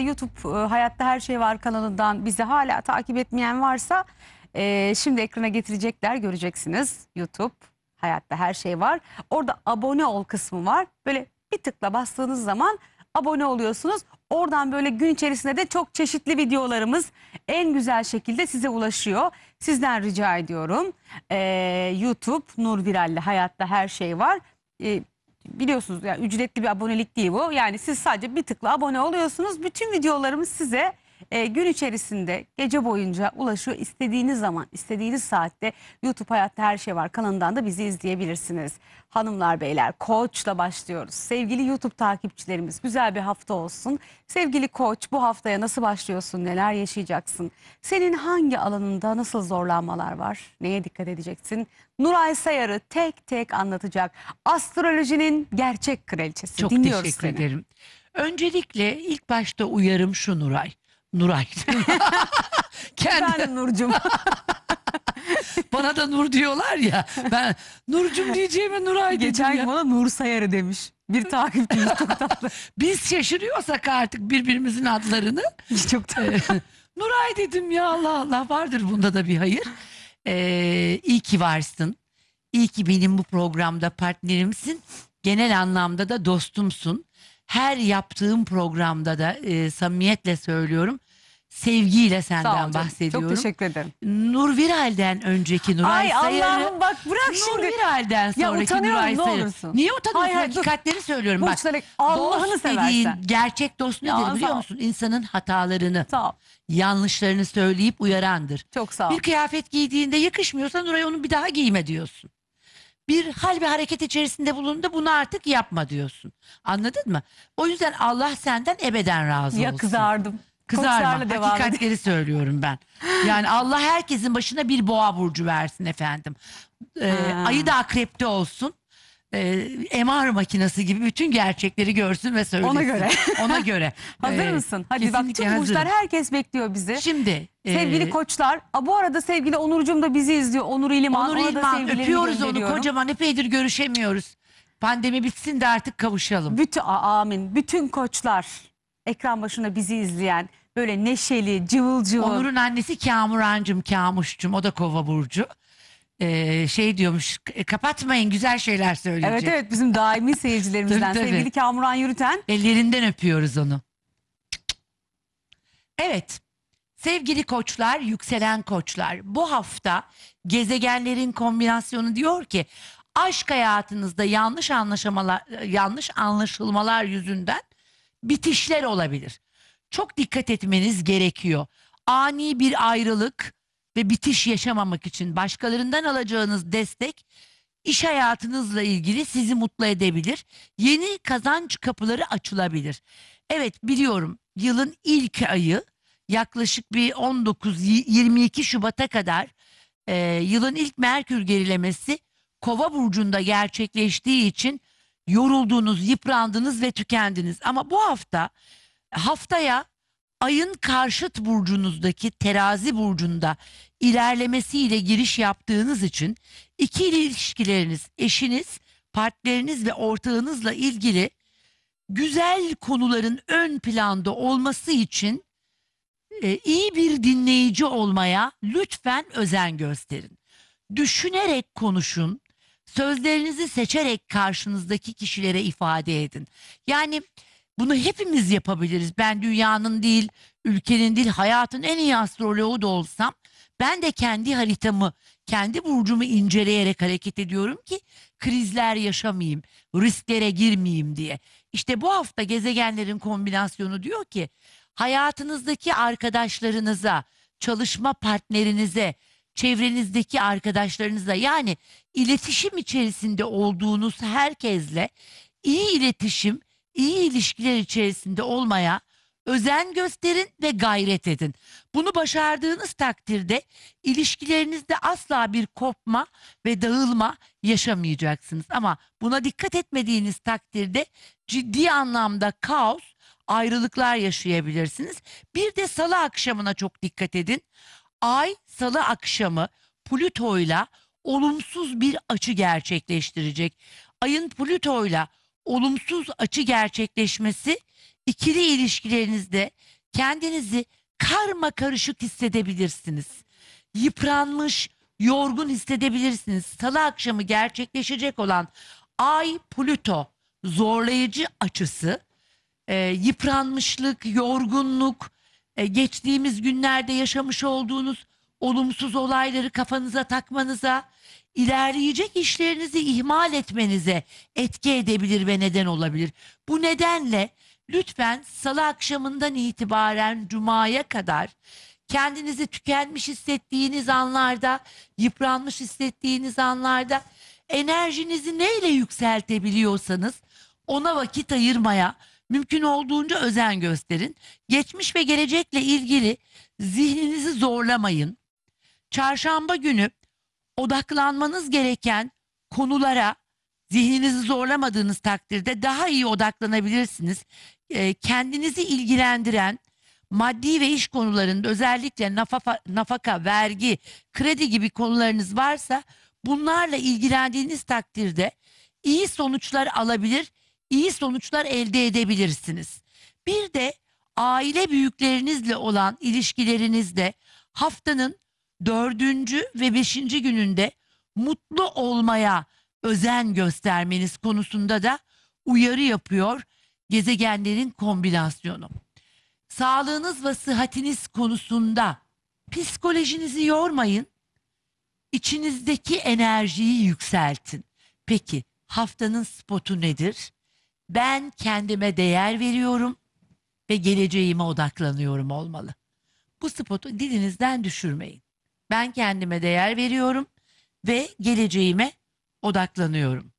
aslında YouTube e, Hayatta Her Şey Var kanalından bizi hala takip etmeyen varsa e, şimdi ekrana getirecekler göreceksiniz. YouTube Hayatta Her Şey Var. Orada abone ol kısmı var. Böyle bir tıkla bastığınız zaman abone oluyorsunuz. Oradan böyle gün içerisinde de çok çeşitli videolarımız en güzel şekilde size ulaşıyor. Sizden rica ediyorum. Ee, YouTube Nur Viral'le Hayatta Her Şey Var. Ee, biliyorsunuz yani ücretli bir abonelik değil bu. Yani siz sadece bir tıkla abone oluyorsunuz. Bütün videolarımız size e, gün içerisinde gece boyunca ulaşıyor istediğiniz zaman, istediğiniz saatte YouTube Hayatta Her Şey Var kanalından da bizi izleyebilirsiniz. Hanımlar, beyler, koçla başlıyoruz. Sevgili YouTube takipçilerimiz güzel bir hafta olsun. Sevgili koç bu haftaya nasıl başlıyorsun, neler yaşayacaksın? Senin hangi alanında nasıl zorlanmalar var? Neye dikkat edeceksin? Nuray Sayar'ı tek tek anlatacak. Astrolojinin gerçek kraliçesi. Çok Dinliyoruz teşekkür seni. ederim. Öncelikle ilk başta uyarım şu Nuray. Nuray. Kendi... Ben Nurcum. bana da Nur diyorlar ya. Ben Nurcum diyeceğime Nuray dedim Geçen ya. gün bana Nur Sayarı demiş. Bir takipçimiz çok tatlı. Biz şaşırıyorsak artık birbirimizin adlarını. çok tatlı. Ee, Nuray dedim ya Allah Allah vardır bunda da bir hayır. Ee, iyi ki varsın. İyi ki benim bu programda partnerimsin. Genel anlamda da dostumsun her yaptığım programda da e, samimiyetle söylüyorum sevgiyle senden Sağ ol bahsediyorum. Çok teşekkür ederim. Nur Viral'den önceki Nuray Ay Sayar'ı. Allah'ım bak bırak Nur şimdi. Viral'den Ya sonraki utanıyorum, Nuray ne olursun. Niye utanıyorsun? Hayır, hayır, Hakikatleri söylüyorum bak. Burçları Allah'ını dost dediğin, gerçek dost nedir Ya, biliyor musun? İnsanın hatalarını, Sağ ol. yanlışlarını söyleyip uyarandır. Çok sağ ol. Bir kıyafet giydiğinde yakışmıyorsa Nuray onu bir daha giyme diyorsun bir hal ve hareket içerisinde bulundu bunu artık yapma diyorsun. Anladın mı? O yüzden Allah senden ebeden razı olsun. Ya kızardım. Kızarma. Koçlarla Hakikatleri söylüyorum ben. Yani Allah herkesin başına bir boğa burcu versin efendim. Ee, ayı da akrepte olsun e, MR makinesi gibi bütün gerçekleri görsün ve söylesin. Ona göre. Ona göre. Hazır Ee, mısın? Hadi bak tüm burçlar herkes bekliyor bizi. Şimdi e, Sevgili koçlar. Aa, bu arada sevgili Onurcuğum da bizi izliyor. Onur İliman. Onur İlman öpüyoruz onu kocaman epeydir görüşemiyoruz. Pandemi bitsin de artık kavuşalım. Bütün, Aa, amin. Bütün koçlar ekran başında bizi izleyen böyle neşeli, cıvıl cıvıl. Onur'un annesi Kamurancım, Kamuşcum o da kova burcu. Ee, şey diyormuş kapatmayın güzel şeyler söyleyecek. Evet evet bizim daimi seyircilerimizden Tabii, tabii. sevgili Kamuran Yürüten. Ellerinden öpüyoruz onu. Evet. Sevgili koçlar, yükselen koçlar. Bu hafta gezegenlerin kombinasyonu diyor ki aşk hayatınızda yanlış anlaşamalar yanlış anlaşılmalar yüzünden bitişler olabilir. Çok dikkat etmeniz gerekiyor. Ani bir ayrılık, ve bitiş yaşamamak için başkalarından alacağınız destek iş hayatınızla ilgili sizi mutlu edebilir. Yeni kazanç kapıları açılabilir. Evet biliyorum yılın ilk ayı yaklaşık bir 19-22 Şubat'a kadar e, yılın ilk Merkür gerilemesi Kova burcunda gerçekleştiği için yorulduğunuz, yıprandınız ve tükendiniz. Ama bu hafta haftaya ayın karşıt burcunuzdaki terazi burcunda ilerlemesiyle giriş yaptığınız için iki ilişkileriniz, eşiniz, partneriniz ve ortağınızla ilgili güzel konuların ön planda olması için e, iyi bir dinleyici olmaya lütfen özen gösterin. Düşünerek konuşun, sözlerinizi seçerek karşınızdaki kişilere ifade edin. Yani bunu hepimiz yapabiliriz. Ben dünyanın değil, ülkenin değil, hayatın en iyi astroloğu da olsam ben de kendi haritamı, kendi burcumu inceleyerek hareket ediyorum ki krizler yaşamayayım, risklere girmeyeyim diye. İşte bu hafta gezegenlerin kombinasyonu diyor ki hayatınızdaki arkadaşlarınıza, çalışma partnerinize, çevrenizdeki arkadaşlarınıza yani iletişim içerisinde olduğunuz herkesle iyi iletişim, iyi ilişkiler içerisinde olmaya özen gösterin ve gayret edin. Bunu başardığınız takdirde ilişkilerinizde asla bir kopma ve dağılma yaşamayacaksınız. Ama buna dikkat etmediğiniz takdirde ciddi anlamda kaos, ayrılıklar yaşayabilirsiniz. Bir de salı akşamına çok dikkat edin. Ay salı akşamı Plüto'yla olumsuz bir açı gerçekleştirecek. Ayın Plüto'yla olumsuz açı gerçekleşmesi ikili ilişkilerinizde kendinizi karma karışık hissedebilirsiniz. Yıpranmış, yorgun hissedebilirsiniz. Salı akşamı gerçekleşecek olan Ay Plüto zorlayıcı açısı e, yıpranmışlık, yorgunluk, e, geçtiğimiz günlerde yaşamış olduğunuz olumsuz olayları kafanıza takmanıza, ilerleyecek işlerinizi ihmal etmenize etki edebilir ve neden olabilir. Bu nedenle lütfen salı akşamından itibaren cumaya kadar kendinizi tükenmiş hissettiğiniz anlarda, yıpranmış hissettiğiniz anlarda enerjinizi neyle yükseltebiliyorsanız ona vakit ayırmaya mümkün olduğunca özen gösterin. Geçmiş ve gelecekle ilgili zihninizi zorlamayın. Çarşamba günü odaklanmanız gereken konulara zihninizi zorlamadığınız takdirde daha iyi odaklanabilirsiniz. E, kendinizi ilgilendiren maddi ve iş konularında özellikle nafafa, nafaka, vergi, kredi gibi konularınız varsa bunlarla ilgilendiğiniz takdirde iyi sonuçlar alabilir, iyi sonuçlar elde edebilirsiniz. Bir de aile büyüklerinizle olan ilişkilerinizde haftanın dördüncü ve beşinci gününde mutlu olmaya özen göstermeniz konusunda da uyarı yapıyor gezegenlerin kombinasyonu. Sağlığınız ve sıhhatiniz konusunda psikolojinizi yormayın, içinizdeki enerjiyi yükseltin. Peki haftanın spotu nedir? Ben kendime değer veriyorum ve geleceğime odaklanıyorum olmalı. Bu spotu dilinizden düşürmeyin. Ben kendime değer veriyorum ve geleceğime odaklanıyorum.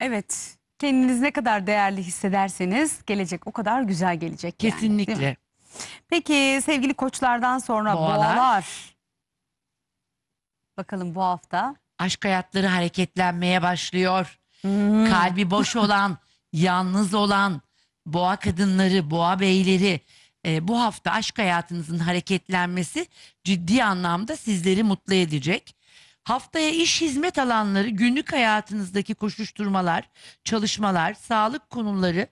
Evet. Kendiniz ne kadar değerli hissederseniz gelecek o kadar güzel gelecek. Kesinlikle. Yani, Peki sevgili koçlardan sonra boğalar. boğalar. Bakalım bu hafta. Aşk hayatları hareketlenmeye başlıyor. Hmm. Kalbi boş olan, yalnız olan boğa kadınları, boğa beyleri e, bu hafta aşk hayatınızın hareketlenmesi ciddi anlamda sizleri mutlu edecek. Haftaya iş hizmet alanları, günlük hayatınızdaki koşuşturmalar, çalışmalar, sağlık konuları,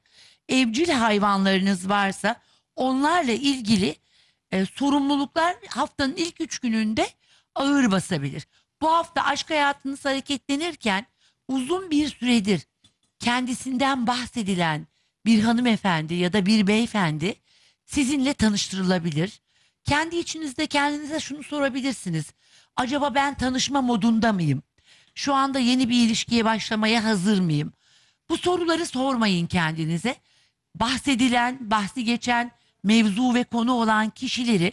evcil hayvanlarınız varsa onlarla ilgili e, sorumluluklar haftanın ilk üç gününde ağır basabilir. Bu hafta aşk hayatınız hareketlenirken uzun bir süredir kendisinden bahsedilen bir hanımefendi ya da bir beyefendi sizinle tanıştırılabilir. Kendi içinizde kendinize şunu sorabilirsiniz. Acaba ben tanışma modunda mıyım? Şu anda yeni bir ilişkiye başlamaya hazır mıyım? Bu soruları sormayın kendinize. Bahsedilen, bahsi geçen, mevzu ve konu olan kişileri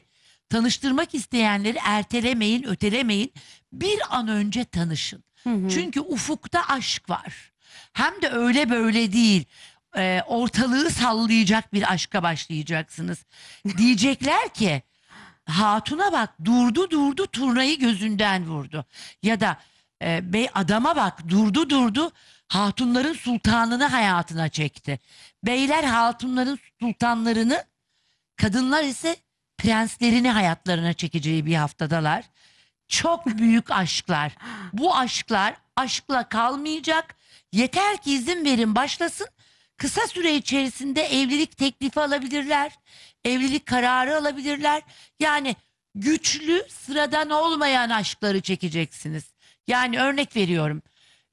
tanıştırmak isteyenleri ertelemeyin, ötelemeyin. Bir an önce tanışın. Hı hı. Çünkü ufukta aşk var. Hem de öyle böyle değil e, ortalığı sallayacak bir aşka başlayacaksınız. Diyecekler ki hatuna bak durdu durdu turnayı gözünden vurdu. Ya da e, bey adama bak durdu durdu hatunların sultanını hayatına çekti. Beyler hatunların sultanlarını kadınlar ise prenslerini hayatlarına çekeceği bir haftadalar. Çok büyük aşklar. Bu aşklar aşkla kalmayacak. Yeter ki izin verin başlasın kısa süre içerisinde evlilik teklifi alabilirler. Evlilik kararı alabilirler. Yani güçlü sıradan olmayan aşkları çekeceksiniz. Yani örnek veriyorum.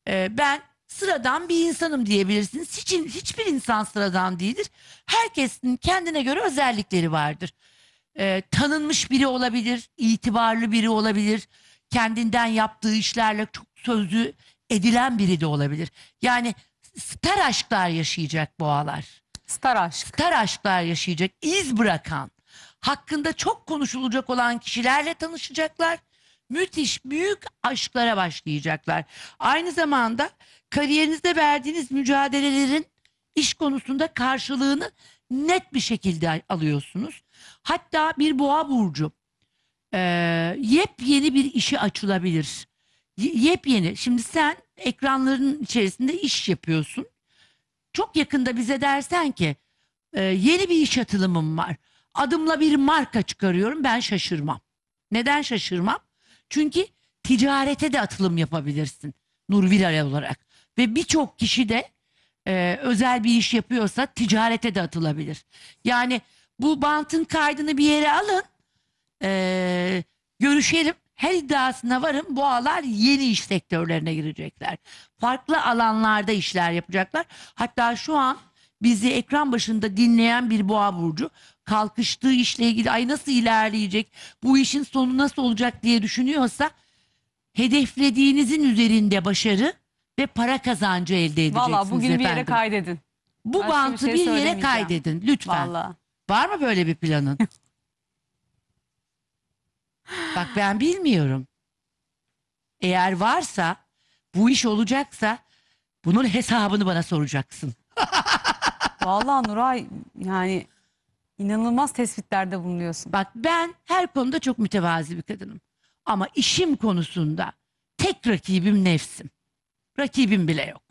E, ben sıradan bir insanım diyebilirsiniz. Hiç, hiçbir insan sıradan değildir. Herkesin kendine göre özellikleri vardır. E, tanınmış biri olabilir, itibarlı biri olabilir. Kendinden yaptığı işlerle çok sözü edilen biri de olabilir. Yani star aşklar yaşayacak boğalar. Star aşk. Star aşklar yaşayacak, iz bırakan, hakkında çok konuşulacak olan kişilerle tanışacaklar. Müthiş büyük aşklara başlayacaklar. Aynı zamanda kariyerinizde verdiğiniz mücadelelerin iş konusunda karşılığını net bir şekilde alıyorsunuz. Hatta bir boğa burcu e, yepyeni bir işe açılabilir yepyeni. Şimdi sen ekranların içerisinde iş yapıyorsun. Çok yakında bize dersen ki e, yeni bir iş atılımım var. Adımla bir marka çıkarıyorum ben şaşırmam. Neden şaşırmam? Çünkü ticarete de atılım yapabilirsin Nur Viral olarak. Ve birçok kişi de e, özel bir iş yapıyorsa ticarete de atılabilir. Yani bu bantın kaydını bir yere alın. E, görüşelim her iddiasına varım bu ağlar yeni iş sektörlerine girecekler. Farklı alanlarda işler yapacaklar. Hatta şu an bizi ekran başında dinleyen bir boğa burcu kalkıştığı işle ilgili ay nasıl ilerleyecek, bu işin sonu nasıl olacak diye düşünüyorsa hedeflediğinizin üzerinde başarı ve para kazancı elde edeceksiniz Valla bugün efendim. bir yere kaydedin. Bu Başka bantı bir, şey bir yere kaydedin lütfen. Vallahi. Var mı böyle bir planın? Bak ben bilmiyorum. Eğer varsa bu iş olacaksa bunun hesabını bana soracaksın. Vallahi Nuray yani inanılmaz tespitlerde bulunuyorsun. Bak ben her konuda çok mütevazi bir kadınım. Ama işim konusunda tek rakibim nefsim. Rakibim bile yok.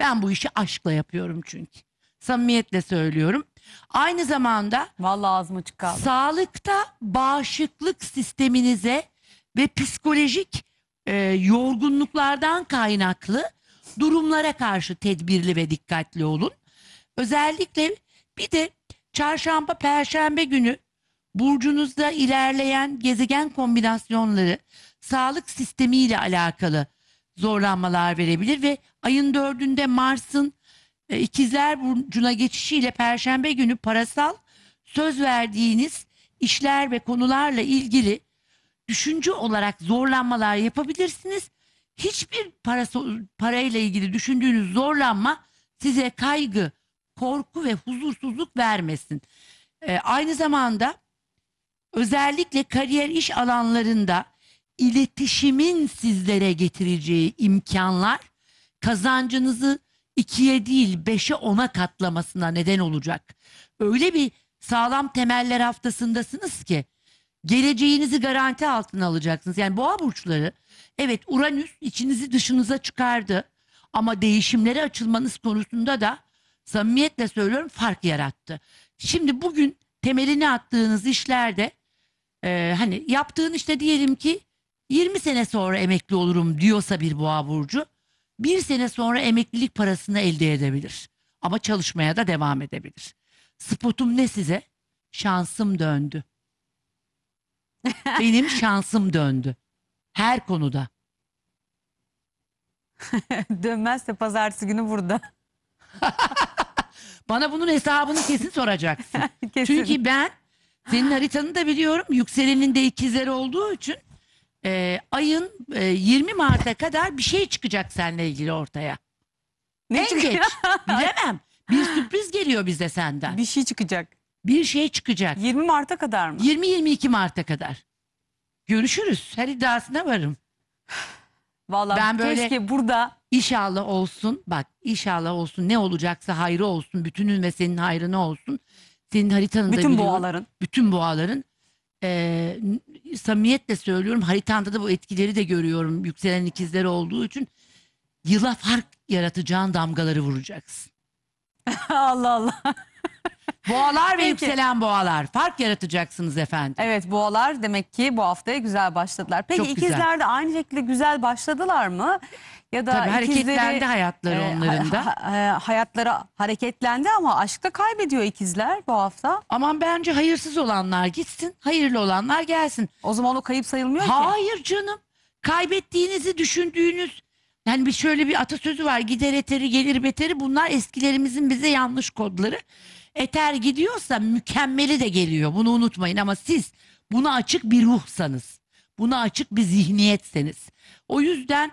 Ben bu işi aşkla yapıyorum çünkü. Samimiyetle söylüyorum. Aynı zamanda Vallahi ağzım açık kaldı. sağlıkta bağışıklık sisteminize ve psikolojik e, yorgunluklardan kaynaklı durumlara karşı tedbirli ve dikkatli olun. Özellikle bir de çarşamba, perşembe günü burcunuzda ilerleyen gezegen kombinasyonları sağlık sistemiyle alakalı zorlanmalar verebilir ve ayın dördünde Mars'ın e, İkizler Burcu'na geçişiyle Perşembe günü parasal söz verdiğiniz işler ve konularla ilgili düşünce olarak zorlanmalar yapabilirsiniz. Hiçbir parası, parayla ilgili düşündüğünüz zorlanma size kaygı, korku ve huzursuzluk vermesin. E, aynı zamanda özellikle kariyer iş alanlarında iletişimin sizlere getireceği imkanlar kazancınızı ikiye değil beşe ona katlamasına neden olacak. Öyle bir sağlam temeller haftasındasınız ki geleceğinizi garanti altına alacaksınız. Yani boğa burçları evet Uranüs içinizi dışınıza çıkardı ama değişimlere açılmanız konusunda da samimiyetle söylüyorum fark yarattı. Şimdi bugün temelini attığınız işlerde e, hani yaptığın işte diyelim ki 20 sene sonra emekli olurum diyorsa bir boğa burcu bir sene sonra emeklilik parasını elde edebilir. Ama çalışmaya da devam edebilir. Spotum ne size? Şansım döndü. Benim şansım döndü. Her konuda. Dönmezse pazartesi günü burada. Bana bunun hesabını kesin soracaksın. kesin. Çünkü ben senin haritanı da biliyorum. Yükselenin de ikizleri olduğu için e, ayın e, 20 Mart'a kadar bir şey çıkacak seninle ilgili ortaya. Ne en çıkıyor? geç. Bilemem. Bir sürpriz geliyor bize senden. Bir şey çıkacak. Bir şey çıkacak. 20 Mart'a kadar mı? 20-22 Mart'a kadar. Görüşürüz. Her iddiasına varım. Vallahi Ben böyle- keşke burada İnşallah olsun. Bak inşallah olsun. Ne olacaksa hayrı olsun. Bütünün ve senin hayrına olsun. Senin haritanı da bütün biliyorum. boğaların. Bütün boğaların e, samimiyetle söylüyorum haritanda da bu etkileri de görüyorum yükselen ikizler olduğu için yıla fark yaratacağın damgaları vuracaksın. Allah Allah. Boğalar ve Peki. yükselen boğalar fark yaratacaksınız efendim. Evet boğalar demek ki bu haftaya güzel başladılar. Peki Çok güzel. ikizler de aynı şekilde güzel başladılar mı? Ya da Tabii hareketlendi ikizleri, hayatları e, onların da. Ha, e, hayatları hareketlendi ama aşkta kaybediyor ikizler bu hafta. Aman bence hayırsız olanlar gitsin, hayırlı olanlar gelsin. O zaman o kayıp sayılmıyor ki. Hayır canım. Kaybettiğinizi düşündüğünüz yani bir şöyle bir atasözü var. Gider eteri gelir beteri. Bunlar eskilerimizin bize yanlış kodları. Eter gidiyorsa mükemmeli de geliyor. Bunu unutmayın ama siz buna açık bir ruhsanız. Buna açık bir zihniyetseniz. O yüzden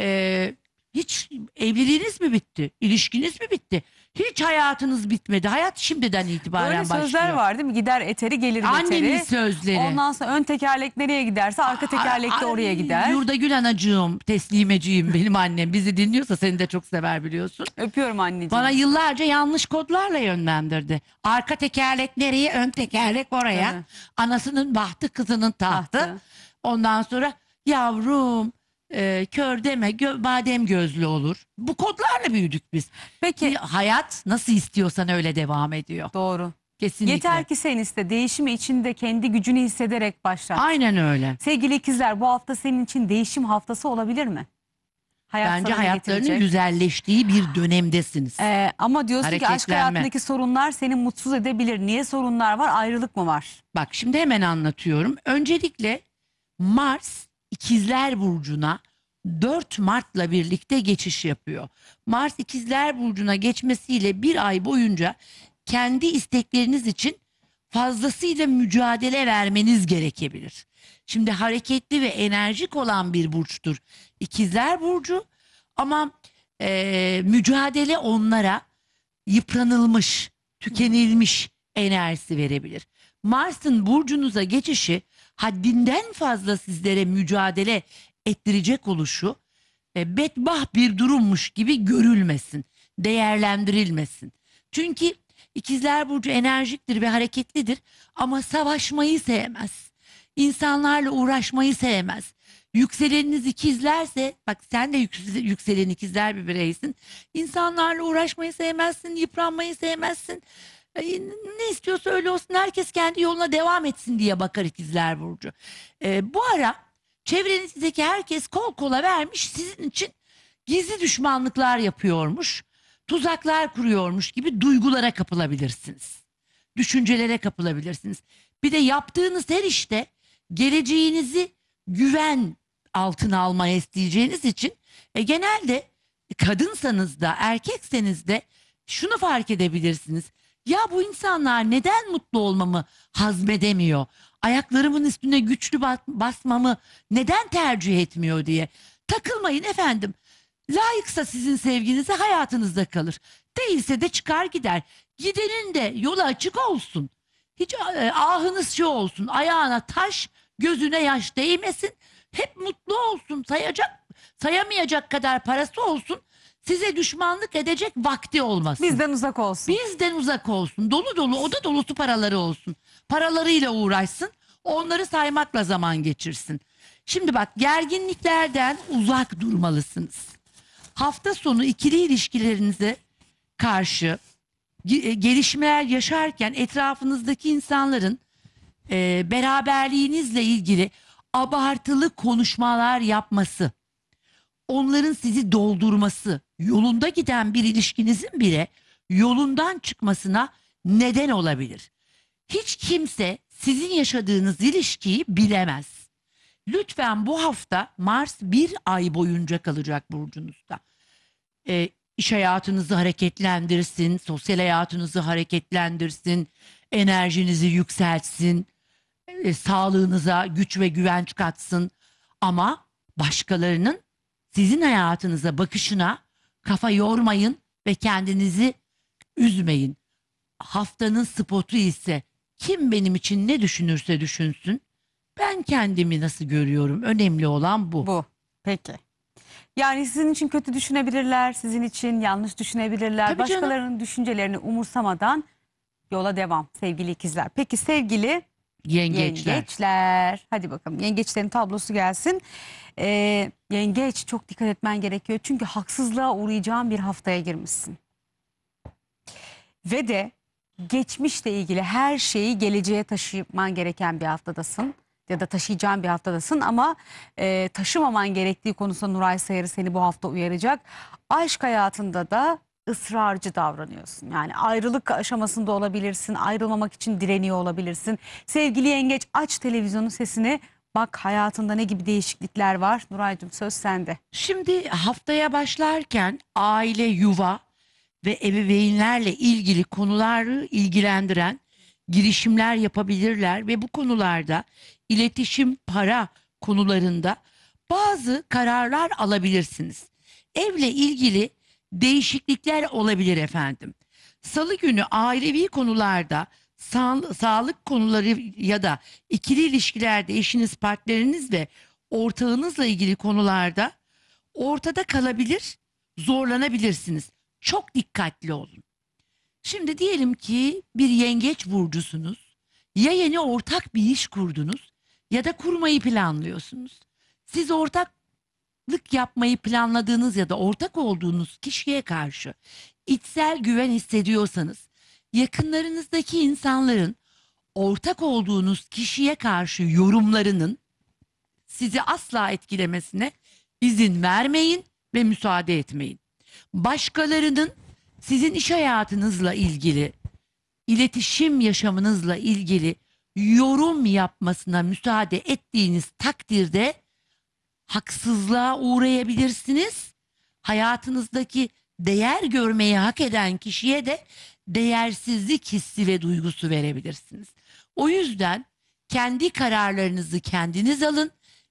e, hiç evliliğiniz mi bitti? İlişkiniz mi bitti? Hiç hayatınız bitmedi. Hayat şimdiden itibaren Böyle başlıyor. sözler var değil mi? Gider eteri gelir beteri. Annenin sözleri. Ondan sonra ön tekerlek nereye giderse arka tekerlek de oraya gider. Yurda Gül anacığım, teslimeciyim benim annem. Bizi dinliyorsa seni de çok sever biliyorsun. Öpüyorum anneciğim. Bana yıllarca yanlış kodlarla yönlendirdi. Arka tekerlek nereye, ön tekerlek oraya. Anasının bahtı, kızının tahtı. Tahtı. Ondan sonra yavrum e, kör deme gö badem gözlü olur. Bu kodlarla büyüdük biz. Peki. Bir hayat nasıl istiyorsan öyle devam ediyor. Doğru. Kesinlikle. Yeter ki sen iste. Değişimi içinde kendi gücünü hissederek başla. Aynen öyle. Sevgili ikizler bu hafta senin için değişim haftası olabilir mi? Hayat Bence sana hayatlarının getirecek? güzelleştiği bir dönemdesiniz. Ee, ama diyorsun ki aşk hayatındaki sorunlar seni mutsuz edebilir. Niye sorunlar var? Ayrılık mı var? Bak şimdi hemen anlatıyorum. Öncelikle Mars İkizler Burcu'na 4 Mart'la birlikte geçiş yapıyor. Mars İkizler Burcu'na geçmesiyle bir ay boyunca kendi istekleriniz için fazlasıyla mücadele vermeniz gerekebilir. Şimdi hareketli ve enerjik olan bir burçtur. İkizler Burcu ama e, mücadele onlara yıpranılmış, tükenilmiş enerjisi verebilir. Mars'ın burcunuza geçişi haddinden fazla sizlere mücadele ettirecek oluşu e, bedbah bir durummuş gibi görülmesin, değerlendirilmesin. Çünkü ikizler burcu enerjiktir ve hareketlidir ama savaşmayı sevmez. İnsanlarla uğraşmayı sevmez. Yükseleniniz ikizlerse bak sen de yükselen ikizler bir bireysin. İnsanlarla uğraşmayı sevmezsin, yıpranmayı sevmezsin ne istiyorsa öyle olsun herkes kendi yoluna devam etsin diye bakar ikizler Burcu. E, bu ara çevrenizdeki herkes kol kola vermiş sizin için gizli düşmanlıklar yapıyormuş, tuzaklar kuruyormuş gibi duygulara kapılabilirsiniz. Düşüncelere kapılabilirsiniz. Bir de yaptığınız her işte geleceğinizi güven altına almaya isteyeceğiniz için e, genelde kadınsanız da erkekseniz de şunu fark edebilirsiniz. Ya bu insanlar neden mutlu olmamı hazmedemiyor? Ayaklarımın üstüne güçlü basmamı neden tercih etmiyor diye. Takılmayın efendim. Layıksa sizin sevginize hayatınızda kalır. Değilse de çıkar gider. Gidenin de yolu açık olsun. Hiç e, ahınız şey olsun. Ayağına taş, gözüne yaş değmesin. Hep mutlu olsun. Sayacak, sayamayacak kadar parası olsun size düşmanlık edecek vakti olmasın. Bizden uzak olsun. Bizden uzak olsun. Dolu dolu oda dolusu paraları olsun. Paralarıyla uğraşsın. Onları saymakla zaman geçirsin. Şimdi bak gerginliklerden uzak durmalısınız. Hafta sonu ikili ilişkilerinize karşı e, gelişmeler yaşarken etrafınızdaki insanların e, beraberliğinizle ilgili abartılı konuşmalar yapması, onların sizi doldurması, yolunda giden bir ilişkinizin bile yolundan çıkmasına neden olabilir. Hiç kimse sizin yaşadığınız ilişkiyi bilemez. Lütfen bu hafta Mars bir ay boyunca kalacak burcunuzda. Ee, iş hayatınızı hareketlendirsin, sosyal hayatınızı hareketlendirsin, enerjinizi yükseltsin, e, sağlığınıza güç ve güvenç katsın. Ama başkalarının sizin hayatınıza bakışına kafa yormayın ve kendinizi üzmeyin. Haftanın spotu ise kim benim için ne düşünürse düşünsün. Ben kendimi nasıl görüyorum? Önemli olan bu. Bu. Peki. Yani sizin için kötü düşünebilirler, sizin için yanlış düşünebilirler. Tabii canım. Başkalarının düşüncelerini umursamadan yola devam sevgili ikizler. Peki sevgili Yengeçler. yengeçler. Hadi bakalım yengeçlerin tablosu gelsin e, ee, yengeç çok dikkat etmen gerekiyor. Çünkü haksızlığa uğrayacağın bir haftaya girmişsin. Ve de geçmişle ilgili her şeyi geleceğe taşıman gereken bir haftadasın ya da taşıyacağın bir haftadasın ama e, taşımaman gerektiği konusunda Nuray Sayarı seni bu hafta uyaracak. Aşk hayatında da ısrarcı davranıyorsun. Yani ayrılık aşamasında olabilirsin, ayrılmamak için direniyor olabilirsin. Sevgili yengeç aç televizyonun sesini bak hayatında ne gibi değişiklikler var. Nuray'cığım söz sende. Şimdi haftaya başlarken aile, yuva ve ebeveynlerle ilgili konuları ilgilendiren girişimler yapabilirler ve bu konularda iletişim, para konularında bazı kararlar alabilirsiniz. Evle ilgili değişiklikler olabilir efendim. Salı günü ailevi konularda sağ, sağlık konuları ya da ikili ilişkilerde eşiniz, partneriniz ve ortağınızla ilgili konularda ortada kalabilir, zorlanabilirsiniz. Çok dikkatli olun. Şimdi diyelim ki bir yengeç burcusunuz. Ya yeni ortak bir iş kurdunuz ya da kurmayı planlıyorsunuz. Siz ortaklık yapmayı planladığınız ya da ortak olduğunuz kişiye karşı içsel güven hissediyorsanız yakınlarınızdaki insanların ortak olduğunuz kişiye karşı yorumlarının sizi asla etkilemesine izin vermeyin ve müsaade etmeyin. Başkalarının sizin iş hayatınızla ilgili, iletişim yaşamınızla ilgili yorum yapmasına müsaade ettiğiniz takdirde haksızlığa uğrayabilirsiniz. Hayatınızdaki değer görmeyi hak eden kişiye de değersizlik hissi ve duygusu verebilirsiniz. O yüzden kendi kararlarınızı kendiniz alın,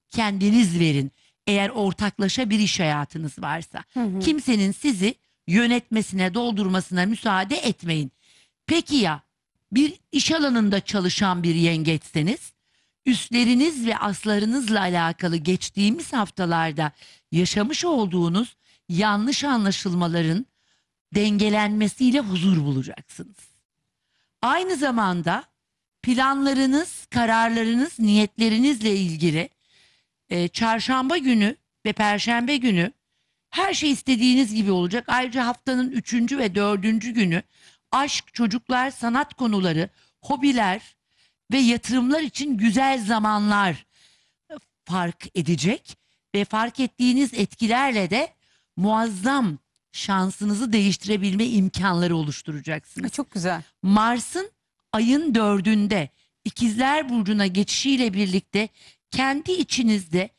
kendiniz verin. Eğer ortaklaşa bir iş hayatınız varsa. Hı hı. Kimsenin sizi yönetmesine, doldurmasına müsaade etmeyin. Peki ya bir iş alanında çalışan bir yengeçseniz üstleriniz ve aslarınızla alakalı geçtiğimiz haftalarda yaşamış olduğunuz yanlış anlaşılmaların, dengelenmesiyle huzur bulacaksınız. Aynı zamanda planlarınız, kararlarınız, niyetlerinizle ilgili e, çarşamba günü ve perşembe günü her şey istediğiniz gibi olacak. Ayrıca haftanın üçüncü ve dördüncü günü aşk, çocuklar, sanat konuları, hobiler ve yatırımlar için güzel zamanlar fark edecek ve fark ettiğiniz etkilerle de muazzam şansınızı değiştirebilme imkanları oluşturacaksınız. Çok güzel. Mars'ın ayın dördünde ikizler Burcu'na geçişiyle birlikte kendi içinizde